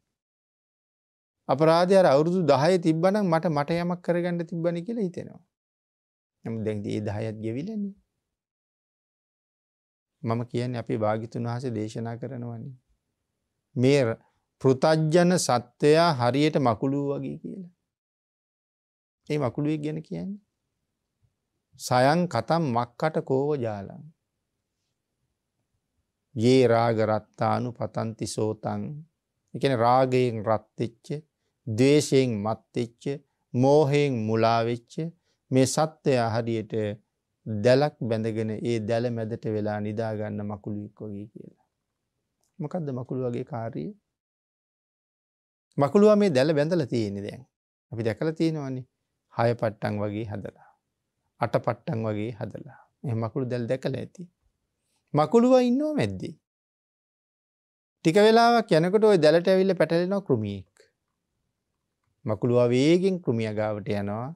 A: අපරාධයාර අවුරුදු දහය තිබ්බනම් මට මට යමක් කරගන්න තිබ්බන කියලා හිතෙනවා. නම දැන්ද ඒ දහයත් ගෙවිලන්නේ. මම කියන්නේ අපි භාගිතුන් වහස දේශනා කරනවන්නේ. මේර පෘතජ්ජන සත්වයා හරියට මකුළුව වගේ කියලා. ඒ මකුළුවේ ගැන කියන්නේ. සයන් කතම් මක්කට කෝව ජාලන්. ඒ රාගරත්තානු පතන්ති සෝතන් එකන රාගයෙන් රත්තිච්ච දේශයෙන් මත්තිච්ච මෝහයෙන් මුලාවෙච්ච මේ සත්‍යය හරියට දැලක් බැඳගෙන ඒ දැල මැදට වෙලා නිදාගන්න මකුළුවික් වගේ කියලා. මොකක්ද මකුළු වගේ කාරී මකුළුව මේ දැල බැඳල තියෙන දැන් අපි දැකල තියෙනවන්නේ හය පට්ටන් වගේ හදලා. අට පට්ටන් වගේ හදලා එ මකුළු දැල් දැකල ඇති. මකුළුව ඉන්නෝ මැද්දී. ටික වෙලාවක් යනකට ඔය දැලට ඇවිල්ල පැටලෙන කෘමියෙක්. මකුළුව වේගෙන් කෘමිය ගාවට යනවා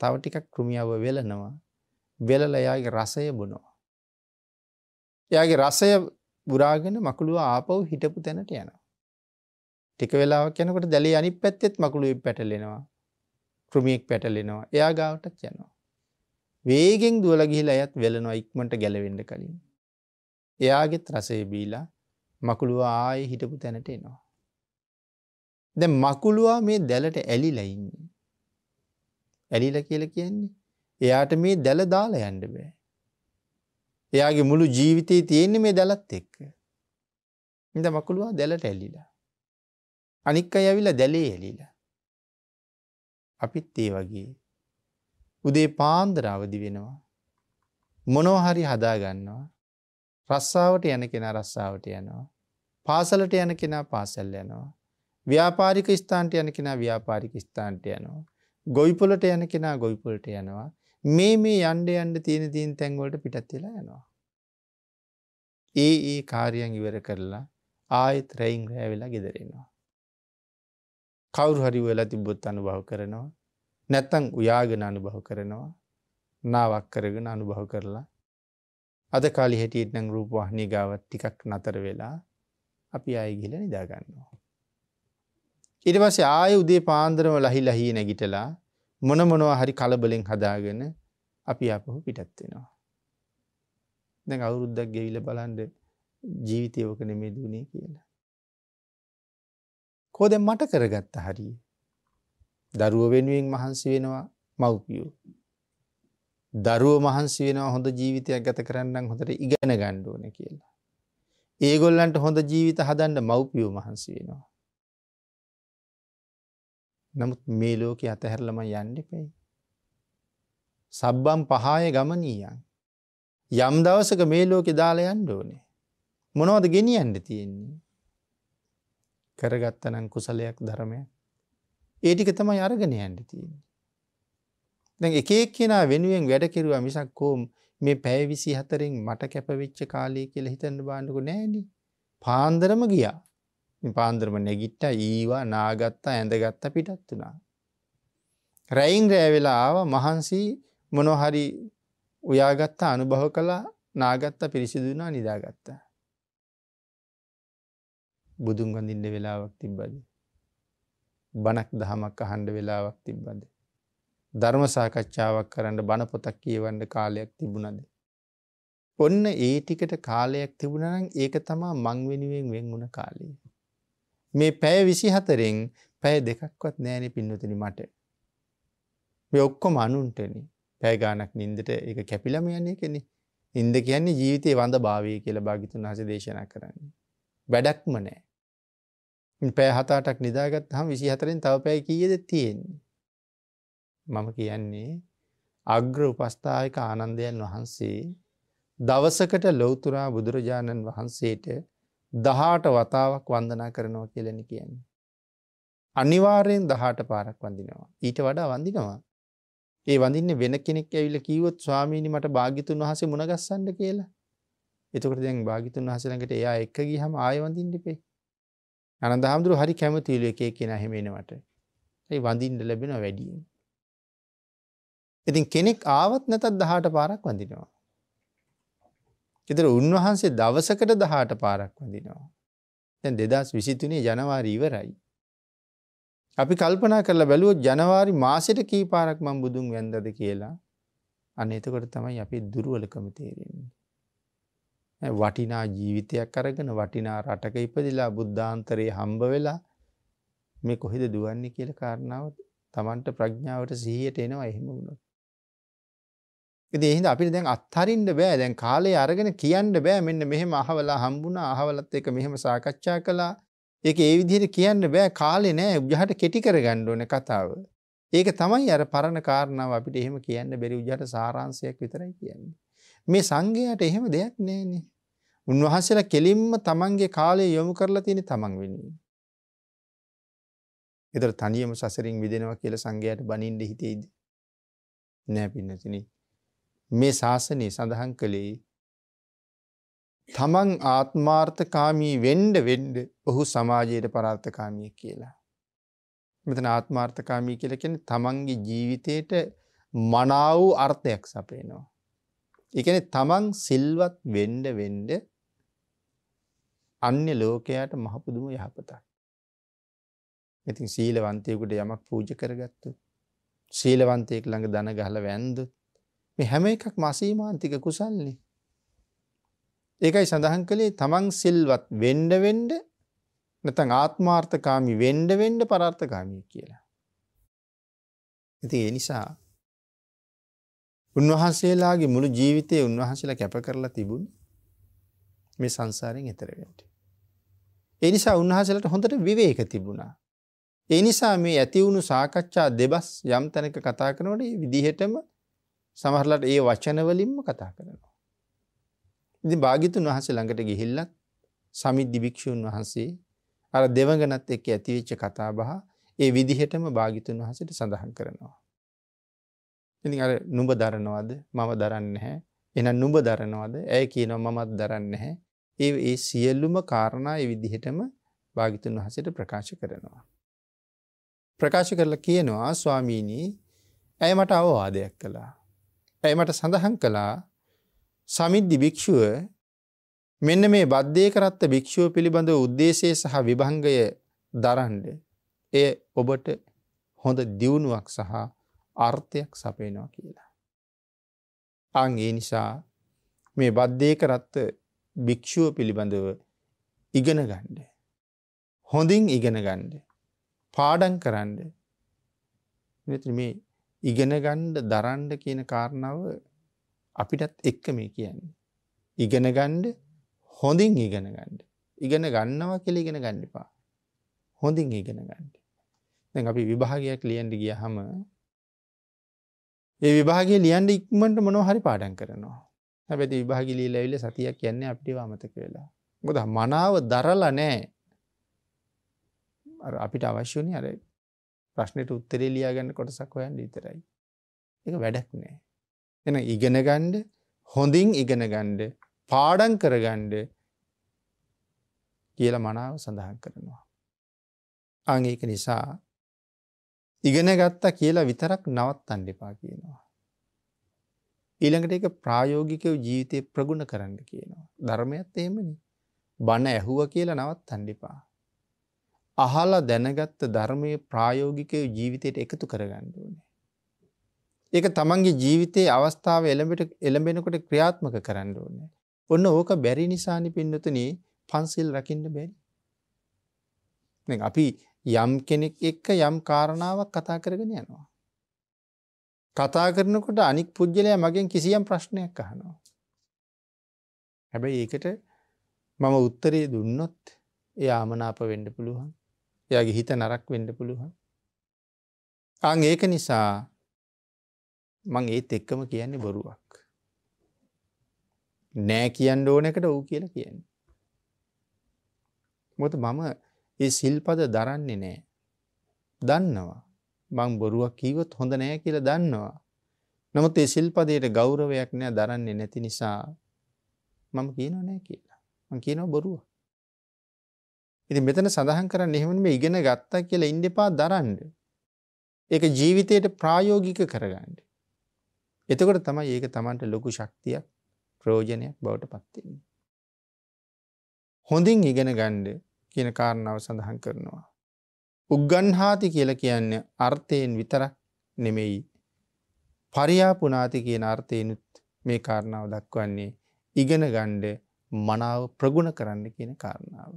A: තව ටිකක් කෘමියාව වෙලනවා වෙලල එයාගේ රසය බොනවා. එයාගේ රසය බුරාගෙන මකුළුව ආපව් හිටපු තැනට යනවා. ටික වෙලාවක් යනකොට දැලේ අනි පැත්තෙත් මකුළුවෙක් පැටලෙනවා ක්‍රමියෙක් පැටලෙනවා එයා ගාවටත් යනවා. වේගෙන් දුවල ගිහිල ඇත් වෙලනවා ඉක්මට ගැලවෙඩ කලින්. එයාගෙත් රසේ බීලා මකුළුව ආය හිටපු තැනට එනවා. දැ මකුළුවා මේ දැලට ඇලිලයින්නේ. ඇලිල කියල කියන්නේ. එයාට මේ දැල දාලා යන්න බෑ. එයාගේ මුළු ජීවිතයේ තියෙන්නේ මේ දැලත් එක්ක. ඉඳ මකුළුවා දැලට ඇලිලා. අනික් අය ඇවිල දැලේ එලීල. අපිත් ඒ වගේ උදේ පාන්දර අවදි වෙනවා මොනෝහරි හදාගන්නවා රස්සාාවට යන කෙන රස්සාාවට යනවා පාසලට යන කෙනා පාසැල් යනවා ව්‍යාපාරික ස්ථාන්ට යන කෙනා ව්‍යාපාරික ස්ථාන්ට යනවා ගොයිපොලට යන කෙනා ගොයිපොලට යනවා මේ මේ යන්ඩ යන්ඩ තියෙන දීන් තැන්වලට පිටත්වෙලා යනවා ඒ ඒ කාරියන් ඉවර කරලා ආයෙත් රැයින් රෑ වෙලා ගෙදරෙනවා කවුරු හරි වෙලා තිබොත් අනුභව කරනවා. නැත්තං උයාගෙන අනුභව කරනවා. නාවක් කරගෙන අනුභව කරලා. අද කාලි හැටියට නං රූපවාහනය ගාවත් ටිකක් නතර වෙලා අපි අයගිල නිදාගන්නවා. ඉටවසේ ආය උදේ පාන්දරම ලහි ලහී නැගිටලා මොන මොනවා හරි කලබලෙන් හදාගෙන අපි අපහු පිටත්වෙනවා. දැ අවුරුද්දක් ගෙවිල බලන්ඩ ජීවිතයෝක නෙමේ දුණේ කියලා. කෝද මට කරගත්ත හරිය. දරුව වෙනුවෙන් මහන්සි වෙනවා මව්පියෝ. දරුව මහන්සි වෙනවා හොඳ ජීවිතයක් ගත කරන්න හොඳට ඉගෙන ගණ්ඩුවන කියලා. ඒගොල්ලන්ට හොඳ ජීවිත හදන්ඩ මව්පියෝ මහන්සි වෙනවා. නමුත් මේ ලෝකෙ අතහැරලම යන්නෙපෙයි. සබ්බම් පහාය ගමනීයන්. යම් දවසක මේ ලෝකෙ දාලා යන්ඩ ඕනේ. මොනවද ගෙනියන්ඩ තියෙන්නේ. කරගත්තනං කුසලයක් ධරමය ඒටික තමයි අරගෙන යන්න තියෙන්නේ. දැ එකක් කියෙනා වෙනුවෙන් වැඩකිරවා මිසක් කෝම් මේ පැෑවිසි හතරෙන් මට කැපවිච්ච කාලය කියල හිතන්න බාණ්ඩකු නෑන පාන්දරම ගියා පාන්දරම නැගිට්ට ඒවා නාගත්තා ඇඳගත්ත පිටත් වනා. රැයින් රෑවෙලාව මහන්සී මොනොහරි උයාගත්තා අනුභව කලා නාගත්ත පිරිසිදුනා නිදාගත්තා. බුදුන් වඳින්න වෙලාවක් තිබ්බද. බණක් දහමක් අහන්ඩ වෙලාවක් තිබ්බද. ධර්ම සාකච්ඡාවක් කරන්න බණපොතක් කියවන්න කාලයක් තිබුණද. ඔන්න ඒ ටිකට කාලයක් තිබුණනම් ඒක තමා මං වෙනුවෙන් වෙන් වුණ කාලය. මේ පැය විසි හතරෙන් පැය දෙකක්වත් නෑන පින්නතින මට. මේ ඔක්කොම අනුන්ටන පැෑගානක් නින්දට ඒ කැපිලම යන්නේ කෙනෙ ඉන්ද කියන්නේ ජීවිතය වඳ භාවය කියල භාගිතුන් හස දේශනා කරන්නේ. වැඩක්ම නෑ. පෑ හතාටක් නිදාගත් හම් විසි හතරෙන් තව පැයි කියද තියෙන්නේ. මම කියන්නේ අග්‍ර උපස්ථායික ආනන්දයන් වහන්සේ දවසකට ලොවතුරා බුදුරජාණන් වහන්සේට දහාට වතාවක් වන්දනා කරනවා කියලනි කියන්නේ. අනිවාර්යෙන් දහට පාරක් වඳිනවා. ඊට වඩා වඳිනවා. ඒ වඳින්න වෙන කෙනෙක් ඇවිල කීවොත් ස්වාමීණි මට භාගිතුන් වහසේ මුණගස්සන්න කියලා. එතකට දැන් භාගිතුන් වහසළඟට එයා එක්ක ගිහම ආයවඳින්ටිපේ. අනන්ද හාමුදුරු හරි කැමතිීල එකේ කෙන හෙමෙනවට ඒ වඳින්ට ලැබෙන වැඩියෙන්. ඉතින් කෙනෙක් ආවත් නැතත් දහට පාරක් වඳිනවා. එතර උන්වහන්සේ දවසකට දහට පාරක් වඳිනවා. තැන් දෙදස් විසිතුනේ ජනවාරී ඉවරයි. අපි කල්පනා කරලා බැලුවෝ ජනවාරි මාසට කීපාරක් මං බුදුන් වැන්දද කියලා අන්න එතකොට තමයි අපි දුරුවලකම තේරෙන්නේ. වටිනා ජීවිතයක් අරගෙන වටිනා රටක ඉපදිලා බුද්ධාන්තරයේ හම්බ වෙලා මේ කොහෙද දුවන්නේ කියල කාරණාව තමන්ට ප්‍රඥාවට සීහයට එනවා එහෙම වුණොත්. ඉති එහිද අපි දැන් අත්හරින්ට බෑ දැන් කාලේ අරගෙන කියන්න බෑ මෙන්න මෙහෙම අහවලා හම්බුණා අහවලත් එක මෙහෙම සාකච්ඡා කලා එක ඒ විදිහට කියන්න බෑ කාලෙ නෑ උජහට කෙටි කරගන්න ඕන කතාව. ඒක තමයි අර පරණ කාරණාව අපිට එහෙම කියන්න බැරි උජහට සාරාංශයක් විතරයි කියන්නේ. මේ සංඝයාට එහෙම දෙයක් නෑනේ. උන්වහන්සේලා කෙලින්ම තමන්ගේ කාලය යොමු කරලා තියෙන තමන් වෙනුවෙන්. ඒතර තනියම සසරින් මිදෙනවා කියලා සංඝයාට බනින්න හිතෙයිද? නෑ පින්නතිනි. මේ ශාසනය සඳහන් කළේ තමන් ආත්මාර්ථකාමී වෙන්ඩ වෙන්ඩ ඔහු සමාජයට පරාර්ථකාමිය කියලා. මෙතන ආත්මාර්ථකාමී කියලකෙන තමන්ගේ ජීවිතයට මනාවූ අර්ථයක් සපේනවා. ඒ කියන්නේ තමන් සිල්වත් වෙන්න වෙන්න අන්‍ය ලෝකයට මහ පුදුම යහපතක්. ඉතින් සීලවන්තයෙකුට යමක් පූජ කරගත්තොත් සීලවන්තයෙක් ළඟ දන ගහලා වැන්දොත් මේ හැම එකක් මාසීමාන්තික කුසල්නේ. ඒකයි සඳහන් කළේ තමන් සිල්වත් වෙන්න වෙන්න නැත්නම් ආත්මාර්ථකාමී වෙන්න වෙන්න පරාර්ථකාමී කියලා. ඉතින් ඒ නිසා උන්වහන්සේලාගේ මුළු ජීවිතය උන්වහන්සේලා කැප කරලා තිබුණ මේ සංසාරයෙන් එතරවෙන්ට. එනිසා උන්වහසලට හොඳට විවේක තිබුණා. එනිසා මේ ඇතිවුණු සාකච්ඡා දෙබස් යම් තැනක කතා කරනවට විදිහටම සමහරලට ඒ වචනවලින්ම කතා කරනවා. ඉති භාගිතුන් වහස ළඟට ගිහිල්ලත් සමිද්ධි භික්‍ෂූන් වහන්සේ අර දෙවගනත් එක්ක ඇතිවෙච්ච කතා බහ ඒ විදිහටම භාගිතුන් වහසට සඳහන් කරනවා. ඉතින් අර නුඹ දරනවද මම දරන්න නැහැ. එහෙනම් නුඹ දරනවද? ඇය කියනවා මමත් දරන්නේ නැහැ. ඒ ඒ සියලුම කාරණා ඒ විදිහටම භාග්‍යතුන් වහන්සේට ප්‍රකාශ කරනවා. ප්‍රකාශ කරලා කියනවා ස්වාමීනි ඇය මට අවවාදයක් කළා. ඇය මට සඳහන් කළා සමිද්දි භික්ෂුව මෙන්න මේ බද්දේ කරත්ත භික්ෂුව පිළිබඳ උද්දේශය සහ විභංගය දරන්ඩ එය ඔබට හොඳ දියුණුවක් සහ අර්ථයක් සපේනවා කියලා. අං ඒ නිසා මේ බද්ධය කරත්ත භික්‍ෂුව පිළිබඳව ඉගෙන ගණ්ඩ. හොඳින් ඉගෙන ගණ්ඩ. පාඩන් කරන්න මෙති මේ ඉගෙනගණ්ඩ දරන්ඩ කියන කාරණාව අපිටත් එක්ක මේ කියන්නේ. ඉගෙනගණ්ඩ හොඳින් ඉගෙන ගණ්ඩ. ඉගෙන ගන්නවා කෙළ ඉගෙන ගණ්ඩිපා. හොඳින් ඉගෙන ගණ්ඩ. දැන් අපි විභාගයක් ලියන්ඩ ගිය හම ඒ විභාගේ ලියන්ඩ ඉක්මට මොනො හරි පාඩන් කරනවා හැබැති විභාගිලී ලැවිල සතියක් කියන්නේ අපිට අමතක වෙලා ගොද මනාව දරල නෑ අපිට අවශ්‍යනි අර ප්‍රශ්නයට උත්තරේ ලියාගන්න කොටසක් හොයන් ඉතරයි එක වැඩක් නෑ එන ඉගෙනගණ්ඩ හොඳින් ඉගෙනගණ්ඩ පාඩන් කරගණ්ඩ කියල මනාව සඳහන් කරනවා. අංඒක නිසා ඉගෙන ගත්තා කියලා විතරක් නවත්තන්න එපා කියනවා. ඊළඟට ඒක ප්‍රායෝගිකව ජීවිතේ ප්‍රගුණ කරන්න කියනවා. ධර්මයත් එහෙමනේ. බණ ඇහුව කියලා නවත්තන්න එපා. අහලා දැනගත්ත ධර්මයේ ප්‍රායෝගිකව ජීවිතයට එකතු කරගන්න ඕනේ. ඒක තමන්ගේ ජීවිතයේ අවස්ථාව එළඹෙට එළඹෙනකොට ක්‍රියාත්මක කරන්න ඕනේ. ඔන්න ඕක බැරි නිසානි පින්නතුනේ පන්සිල් රකින්න බැරි. දැන් අපි යම් කෙනෙක් එක්ක යම් කාරණාවක් කතා කරගෙන යනවා. කතා කරනකොට අනික් පුද්ගලය මගෙන් කිසියම් ප්‍රශ්නයක් අහනවා. හැබැයි ඒකට මම උත්තරේ දුන්නොත් ඒ ආමනාප වෙන්ඩ පුළුවන් එයාගේ හිත නරක් වෙන්ඩ පුළුවන්. අං ඒක නිසා මං ඒත් එක්කම කියන්නේ බොරුවක්. නෑ කියන්න ඕනකට ඔවු කියලා කියන්නේ. මොත මම ඒ සිල්පද දරන්නේ නෑ. දන්නවා. මං බොරුවක් කීවොත් හොඳ නෑ කියල දන්නවා. නමුත් ඒ සිල්පදයට ගෞරවයක් නෑ දරන්නේ නැති නිසා මම කියනො නෑ කියලා. මං කියනෝ බොරුව. ඉති මෙතන සඳහන් කරන්න එහෙමන් මේ ඉගෙන ගත්තා කියලා ඉන්ඩපා දරන්ඩ. ඒක ජීවිතයට ප්‍රායෝගික කරගන්න. එතකොට තමයි ඒක තමන්ට ලොකු ශක්තියක් ප්‍රෝජනයක් බවට පත්තින්නේ. හොඳින් ඉගෙන ගණ්ඩ කියන කාරණාව සඳහන් කරනවා. උග්ගන්හාති කියල කියන්න අර්ථයෙන් විතර නෙමෙයි. පරියාපුනාති කියන අර්ථයනුත් මේ කාරණාව දක්වන්නේ ඉගෙන ගණ්ඩ මනාව ප්‍රගුණ කරන්න කියන කාරණාව.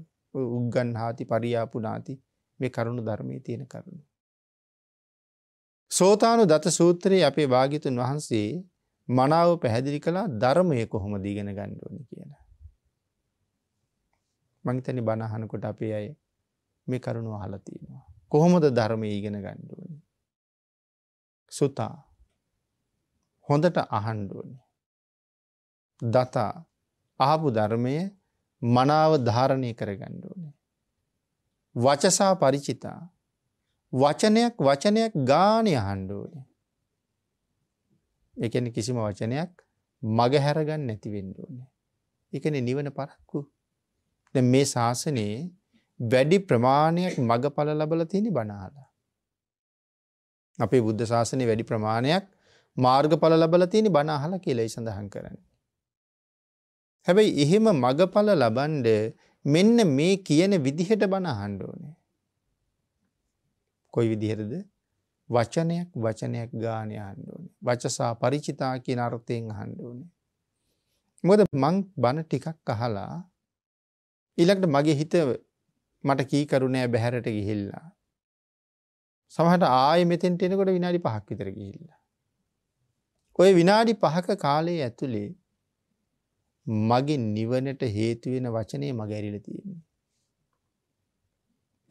A: උග්ගන් හාති පරියාපුනාති මේ කරුණු ධර්මය තියෙන කරුණු. සෝතානු දත සූත්‍රයේ අපේ භාගිතුන් වහන්සේ මනාව පැහැදිලි කලා ධර්මය කොහොම දීගෙන ගණ්ඩෝනි කියලා. මංතනි බණහනකොට අපේ අය මේ කරුණු අහලතියෙනවා. කොහොමද ධර්මය ඉගෙන ගණ්ඩුවනි. සුතා හොඳට අහන්ඩුවනි. දතා ආපු ධර්මය මනාව ධාරණය කර ගණ්ඩුවනේ. වචසා පරිචිතා වචනයක් වචනයක් ගානය අහන්ඩුවනේ. එකන කිසිම වචනයක් මගහැරගන්න නැතිවෙන්ඩුවනේ. එකන නිවන පරක්කු දැන් මේ ශාසනයේ වැඩි ප්‍රමාණයක් මගඵල ලැබලා තියෙන බණහලා. අපේ බුද්ධ ශාසනයේ වැඩි ප්‍රමාණයක් මාර්ගඵල ලැබලා තියෙන බණ අහලා කියලා ඒ සඳහන් කරන්නේ. හැබැයි එහෙම මගඵල ලබනද මෙන්න මේ කියන විදිහට බණ අහන්න ඕනේ. කොයි විදිහටද? වචනයක් වචනයක් ගානේ අහන්න ඕනේ. වචසා ಪರಿචිතා කියන අර්ථයෙන් අහන්න ඕනේ. මොකද මං බණ ටිකක් අහලා ඊළඟට මගේ හිත මට කීකරු නෑ බැහැරට ගිහිල්ලා. සමහරට ආයෙ මෙතෙන්ට එනකොට විනාඩි 5ක් විතර ගිහිල්ලා. ওই විනාඩි 5ක කාලය ඇතුලේ මගේ නිවනට හේතු වෙන වචනේ මගේ ඇරිලා තියෙන්නේ.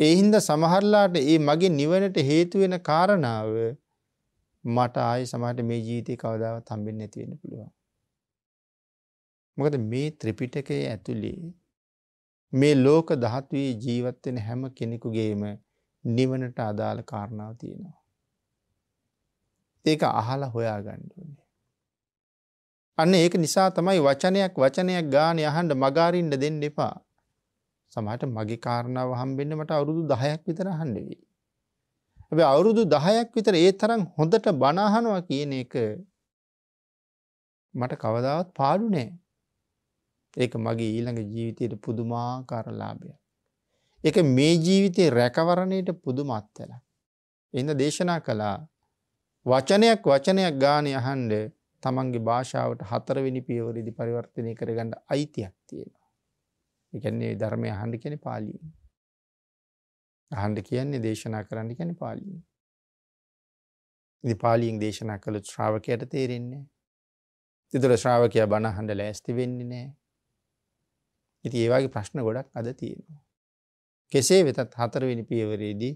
A: ඒ හින්දා සමහරලාට ඒ මගේ නිවනට හේතු වෙන කාරණාව මට ආයි සමහට මේ ජීවිතය කවදාව තම්බෙන් නැතිවෙන පුළුවන්. මොකද මේ ත්‍රිපිටකය ඇතුළේ මේ ලෝක දහත්වී ජීවත්වෙන හැම කෙනෙකුගේම නිවනට අදාළ කාරණාව තියෙනවා. ඒක අහල හොයා ගණ්ඩුවන්නේ. අන්න ඒක නිසා තමයි වචනයක් වචනයක් ගාන යහන්ට මගාරින්ට දෙන්න එපා. සමට මගේ කාරණාව හම්බෙන්න්න මට අවුරුදු දහයක් විතර හන්ඩවී. ඇ අවුරුදු දහයක් විතර ඒ තරම් හොඳට බනාහනවා කියන එක මට කවදාවත් පාඩු නෑ ඒක මගේ ඊළඟ ජීවිතයට පුදුමා කරලාභය. එක මේ ජීවිතයේ රැකවරණයට පුදුම අත්තල. එන්න දේශනා කළා වචනයක් වචනයක් ගානය අහන්ඩ තමන්ගේ භාෂාවට හතරවෙනි පියවරිදි පරිවර්තනය කරගන්න අයිතියක් තියෙනවා. එකන්නේ ධර්මය අහන්ඩ කෙන පාලීම. අහන්ඩ කියන්නේ දේශනා කරන්න කැන පාලීම. ඉදි පාලීෙන් දේශනා කළ ශ්‍රාවකයට තේරෙන්නේ. තිදුර ශ්‍රාවකය බණහන්ඩ ලෑස්ති වෙන්නේ නෑ. ඉති ඒවාගේ ප්‍රශ්න ගොඩක් අද තියෙනවා. කෙසේ වෙතත් හතරවෙනි පියවරේදී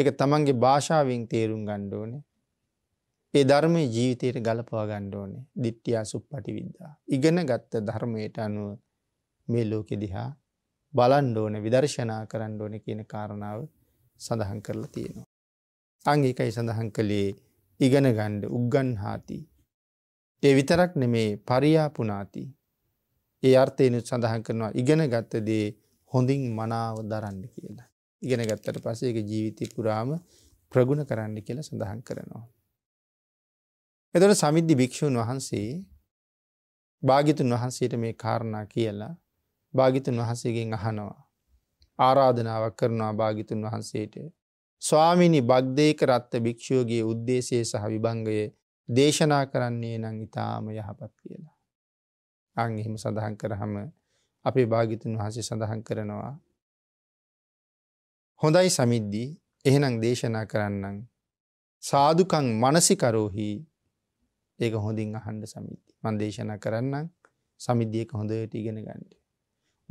A: එක තමන්ගේ භාෂාවෙන් තේරුම් ගණ්ඩෝන ඒ ධර්මය ජීවිතයට ගලපවා ගණ්ඩෝනේ දිට්ටියා සුප්පටි විද්දා. ඉගෙන ගත්ත ධර්මයට අනුව මේ ලෝකෙ දිහා බලන්ඩෝන විදර්ශනා කරන්න ඕන කියන කාරණාව සඳහන් කරලා තියෙනවා. අං එකයි සඳහන් කළේ ඉගෙන ගණ්ඩ උග්ගන් හාති. ඒ විතරක් නෙමේ පරියාපුනාති ඒ අර්ථයනුත් සඳහන් කරනවා ඉගෙන ගත්තදේ හොඳින් මනාව දරන්න කියලා. ඉගෙන ගත්තට පසේක ජීවිතය පුරාම ප්‍රගුණ කරන්න කියලා සඳහන් කරනවා. එතට සමිද්ධි භික්‍ෂූන් වහන්සේ භාගිතුන් වහන්සේට මේ කාරණා කියලා භාගිතුන් වහන්සේගෙන් අහනවා. ආරාධනාවක් කරනවා භාගිතුන් වහන්සේට. ස්වාමිනි බග්දේක රත්ත භික්‍ෂූගේ උද්දේශය සහ විභංගය දේශනා කරන්නේ නං ඉතාම යහපත් කියලා. අං එහෙම සඳහන් කරහම අපේ භාගිතුන් වහන්සේ සඳහන් කරනවා. හොඳයි සමිද්දී එහෙනම් දේශනා කරන්නම්. සාධකං මනසිකරෝහි ඒක හොඳින් අහන්ඩ සමිද්දි. මන් දේශනා කරන්නම් සමිද්ධියක හොඳයට ඉගෙන ගන්නට.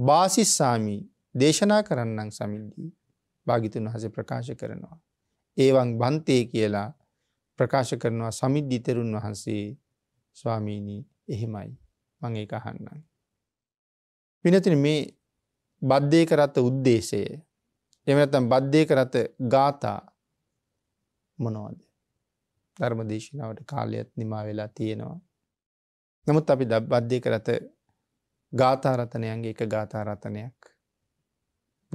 A: බාසිස්සාමී දේශනා කරන්නම් සමිල්දී භාගිතුන් වහස ප්‍රකාශ කරනවා. ඒවන් බන්තය කියලා ප්‍රකාශ කරනවා සමිද්ධිතරුන් වහන්සේ ස්වාමීණී එහෙමයි. මගේ අහන්නම්. පිනතින මේ බද්ධය කරත්ත උද්දේශය එමනතම් බද්ධය කරත ගාථා මොනවද. ධර්මදේශනාවට කාලයත් නිමා වෙලා තියෙනවා. නමුත් අපි දබ්බද්ධය කරත ගාථාරතනයන්ගේ එක ගාථාරතනයක්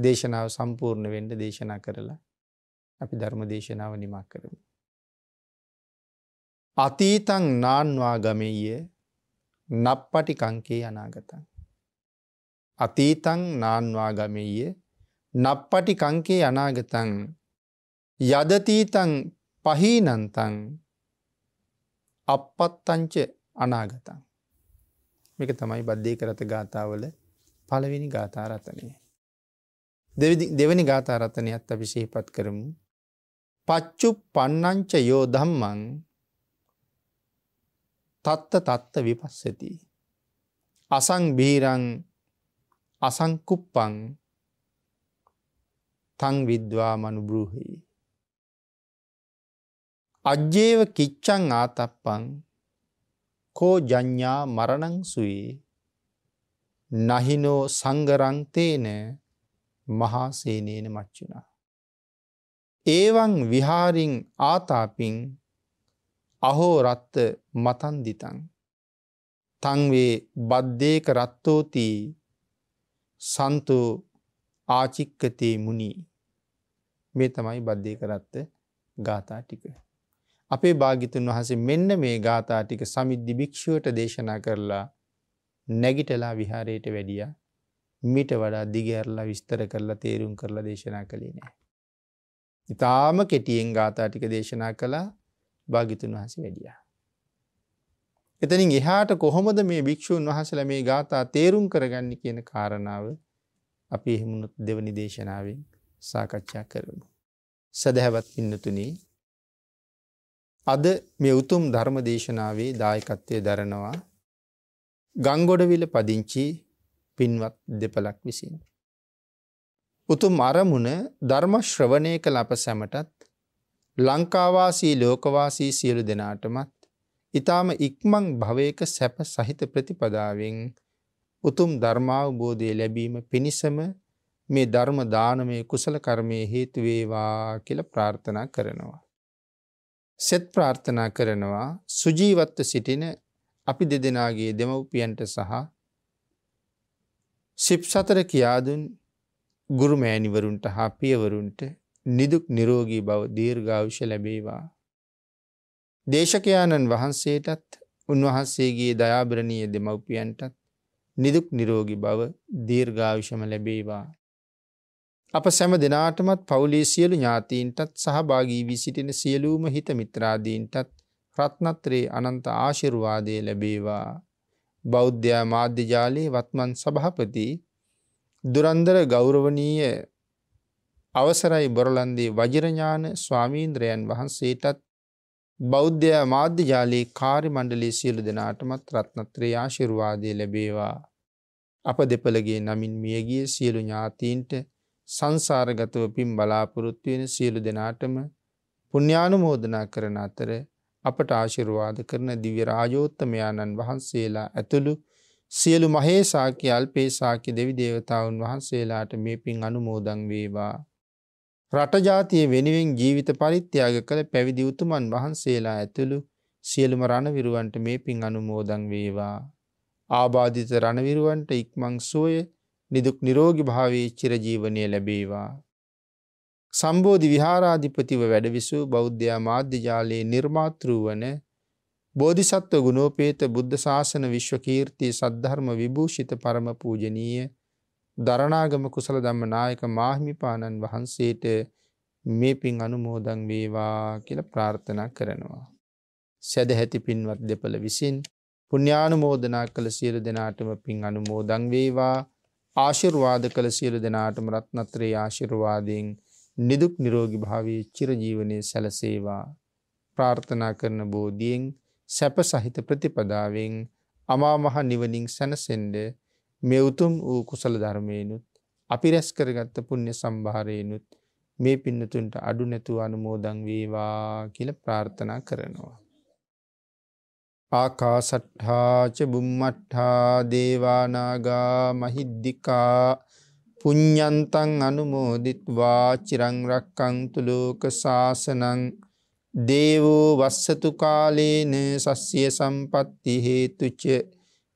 A: දේශනාව සම්පූර්ණ වෙන්ඩ දේශනා කරලා අපි ධර්ම දේශනාව නිමක් කරමු. අතීතං නාන්වා ගමෙය නප්පටි කංකේ අනාගතන්. අතීතං නාන්වා ගමෙය නප්පටි කංකේ අනාගතන් යදතීතං පහීනන්තං අපපත්තංච අනාගතන්. මේක තමයි බද්ධය කරත ගාථාවල පළවෙනි ගාථාරතනය. දෙවැනි ගාථාරතනයත් අපි ශේපත් කරමු. පච්චු පන්නංච යෝ ධම්මං තත්ත තත්ත විපස්සති. අසංබීරං අසංකුප්පං තං විද්වා මනුබෘහහි. අජ්‍යේව කිච්චං ආතප්පං කෝ ජඥා මරණං සුයේ නහිනෝ සංගරංතේන මහාසේනේන මච්චුනා. ඒවන් විහාරිං ආතාපින් අහෝ රත්ත මතන්දිතන් තංවේ බද්ධයක රත්තෝතිී සන්තු ආචික්කතේ මුණී මේ තමයි බද්ධය කරත්ත ගාථා ටික. අපේ භාගිතුන් වහසේ මෙන්න මේ ගාථා ටික සමිද්ධි භික්‍ෂුවට දේශනා කරලා නැගිටලා විහාරයට වැඩිය මිට වඩා දිගඇරලා විස්තර කරලා තේරුම් කරලා දේශනා කළේ නෑ. ඉතාම කෙටියෙන් ගාථා ටික දේශනා කලා භාගිතුන් වහස වැඩියා. එතනින් එහාට කොහොමද මේ භික්‍ෂූන් වහසල මේ ගාථා තේරුම් කරගන්න කියන කාරණාව අපි එහෙමුණුත් දෙවනි දේශනාවෙන් සාකච්ඡා කරමු. සැදැහැවත් ඉන්නතුනී අද මේ උතුම් ධර්ම දේශනාවේ දායකත්වය දරනවා ගංගොඩවිල පදිංචි පින්වත් දෙපලක් විසින්. උතුම් අරමුණ ධර්මශ්‍රවණය කළ අප සැමටත් ලංකාවාසී ලෝකවාසී සියලු දෙනාටමත් ඊ타ම ඉක්මන් භවයක සැප සහිත ප්‍රතිපදාවෙන් උතුම් ධර්මාවබෝධය ලැබීම පිණිසම මේ ධර්ම දානමය කුසල කර්මයේ හේතු වේවා කියලා ප්‍රාර්ථනා කරනවා. සෙත් ප්‍රාර්ථනා කරනවා සුජීවත්ව සිටින අපි දෙදෙනාගේ දෙමව්පියන්ට සහ සිප් සතර කියාදුන් ගුරුමෑණිවරුන්ට හා පියවරුන්ට නිදුක් නිරෝගී බව දීර්ඝාවෂ ලැබේවා. දේශකයාණන් වහන්සේටත් උන්වහන්සේගේ දයාබරණීය දෙමව්පියන්ටත් නිදුක් නිරෝගි බව දීර්ඝාවිෂම ලැබේවා. අප සැම දෙනාටමත් පවුලේ සියලු ඥාතීන්ටත් සහභාගී වී සිටින සියලූම හිත මිත්‍රාදීන්ටත් රත්නත්‍රයේ අනන්ත ආශිරුවාදය ලැබේවා. බෞද්ධයා මාධ්‍යජාලයේ වත්මන් සභහපති දුරන්දර ගෞරවනීය අවසරයි බොරලන්දේ වජිරඥාන ස්වාමීන්ද්‍රයන් වහන්සේටත් බෞද්ධ මාධ්‍ය ජාලයේ කාර්ය මණ්ඩලයේ සියලු දෙනාටමත් රත්නත්‍රේ ආශිර්වාදය ලැබේවා. අප දෙපළගේ නමින් මියගිය සියලු ඥාතීන්ට සංසාරගතව පින් බලාපොරොත්තු වෙන සියලු දෙනාටම පුණ්‍යානුමෝදනා කරන අතර අපට ආශිර්වාද කරන දිව්‍ය රාජෝත්තමයාණන් වහන්සේලා ඇතුළු සියලු මහේසාක්‍ය අල්පේසාක්‍ය දෙවි දේවතාවුන් වහන්සේලාට මේ පින් අනුමෝදන් වේවා රට ජාතිය වෙනුවෙන් ජීවිත පරිත්‍යාග කළ පැවිදි උතුමන් වහන්සේලා ඇතුළු සියලුම රණවිරුවන්ට මේ පින් අනුමෝදන් වේවා. ආබාධිත රණවිරුවන්ට ඉක්මං සුවය නිදුක් නිරෝගී භාවයේ චිරජීවනය ලැබේවා. සම්බෝධි විහාරාධිපතිව වැඩවිසූ බෞද්ධයා මාධ්‍යජාලයේ නිර්මාතෘ වන බෝධිසත්ව ගුණෝපේත බුද්ධ ශාසන විශ්වකීර්තිය සද්ධර්ම විභූෂිත පරම පූජනීය දරණාගම කුසල ධම්ම නායක මාහිමිපාණන් වහන්සේට මේ පින් අනුමෝදන් වේවා කියලා ප්‍රාර්ථනා කරනවා. සැදැහැති පින්වත් දෙපළ විසින් පුණ්‍යානුමෝදනා කළ සියලු දෙනාටම පින් අනුමෝදන් වේවා. ආශිර්වාද කළ සියලු දෙනාටම රත්නත්‍රේ ආශිර්වාදයෙන් නිදුක් නිරෝගී භාවයේ චිරජීවනයේ සැලසේවා. ප්‍රාර්ථනා කරන බෝධියෙන් සැප සහිත ප්‍රතිපදාවෙන් අමා මහ නිවනින් සැනසෙන්නේ මේ උතුම් වූ කුසල ධර්මයනුත් අපි රැස් කරගත්ත පුුණ්‍ය සම්භාරයනුත් මේ පින්නතුන්ට අඩු නැතුව අනුමෝදං වේවා කියල ප්‍රාර්ථනා කරනවා. ආකාසට්හාච බුම්මට්හා දේවානාගා මහිද්දිකා පුඤ්ඥන්තන් අනුමෝදිත්වා චිරංරක්කංතු ලෝක ශාසනං දේවෝ වස්සතු කාලේන සස්්‍යය සම්පත්ති හේතුච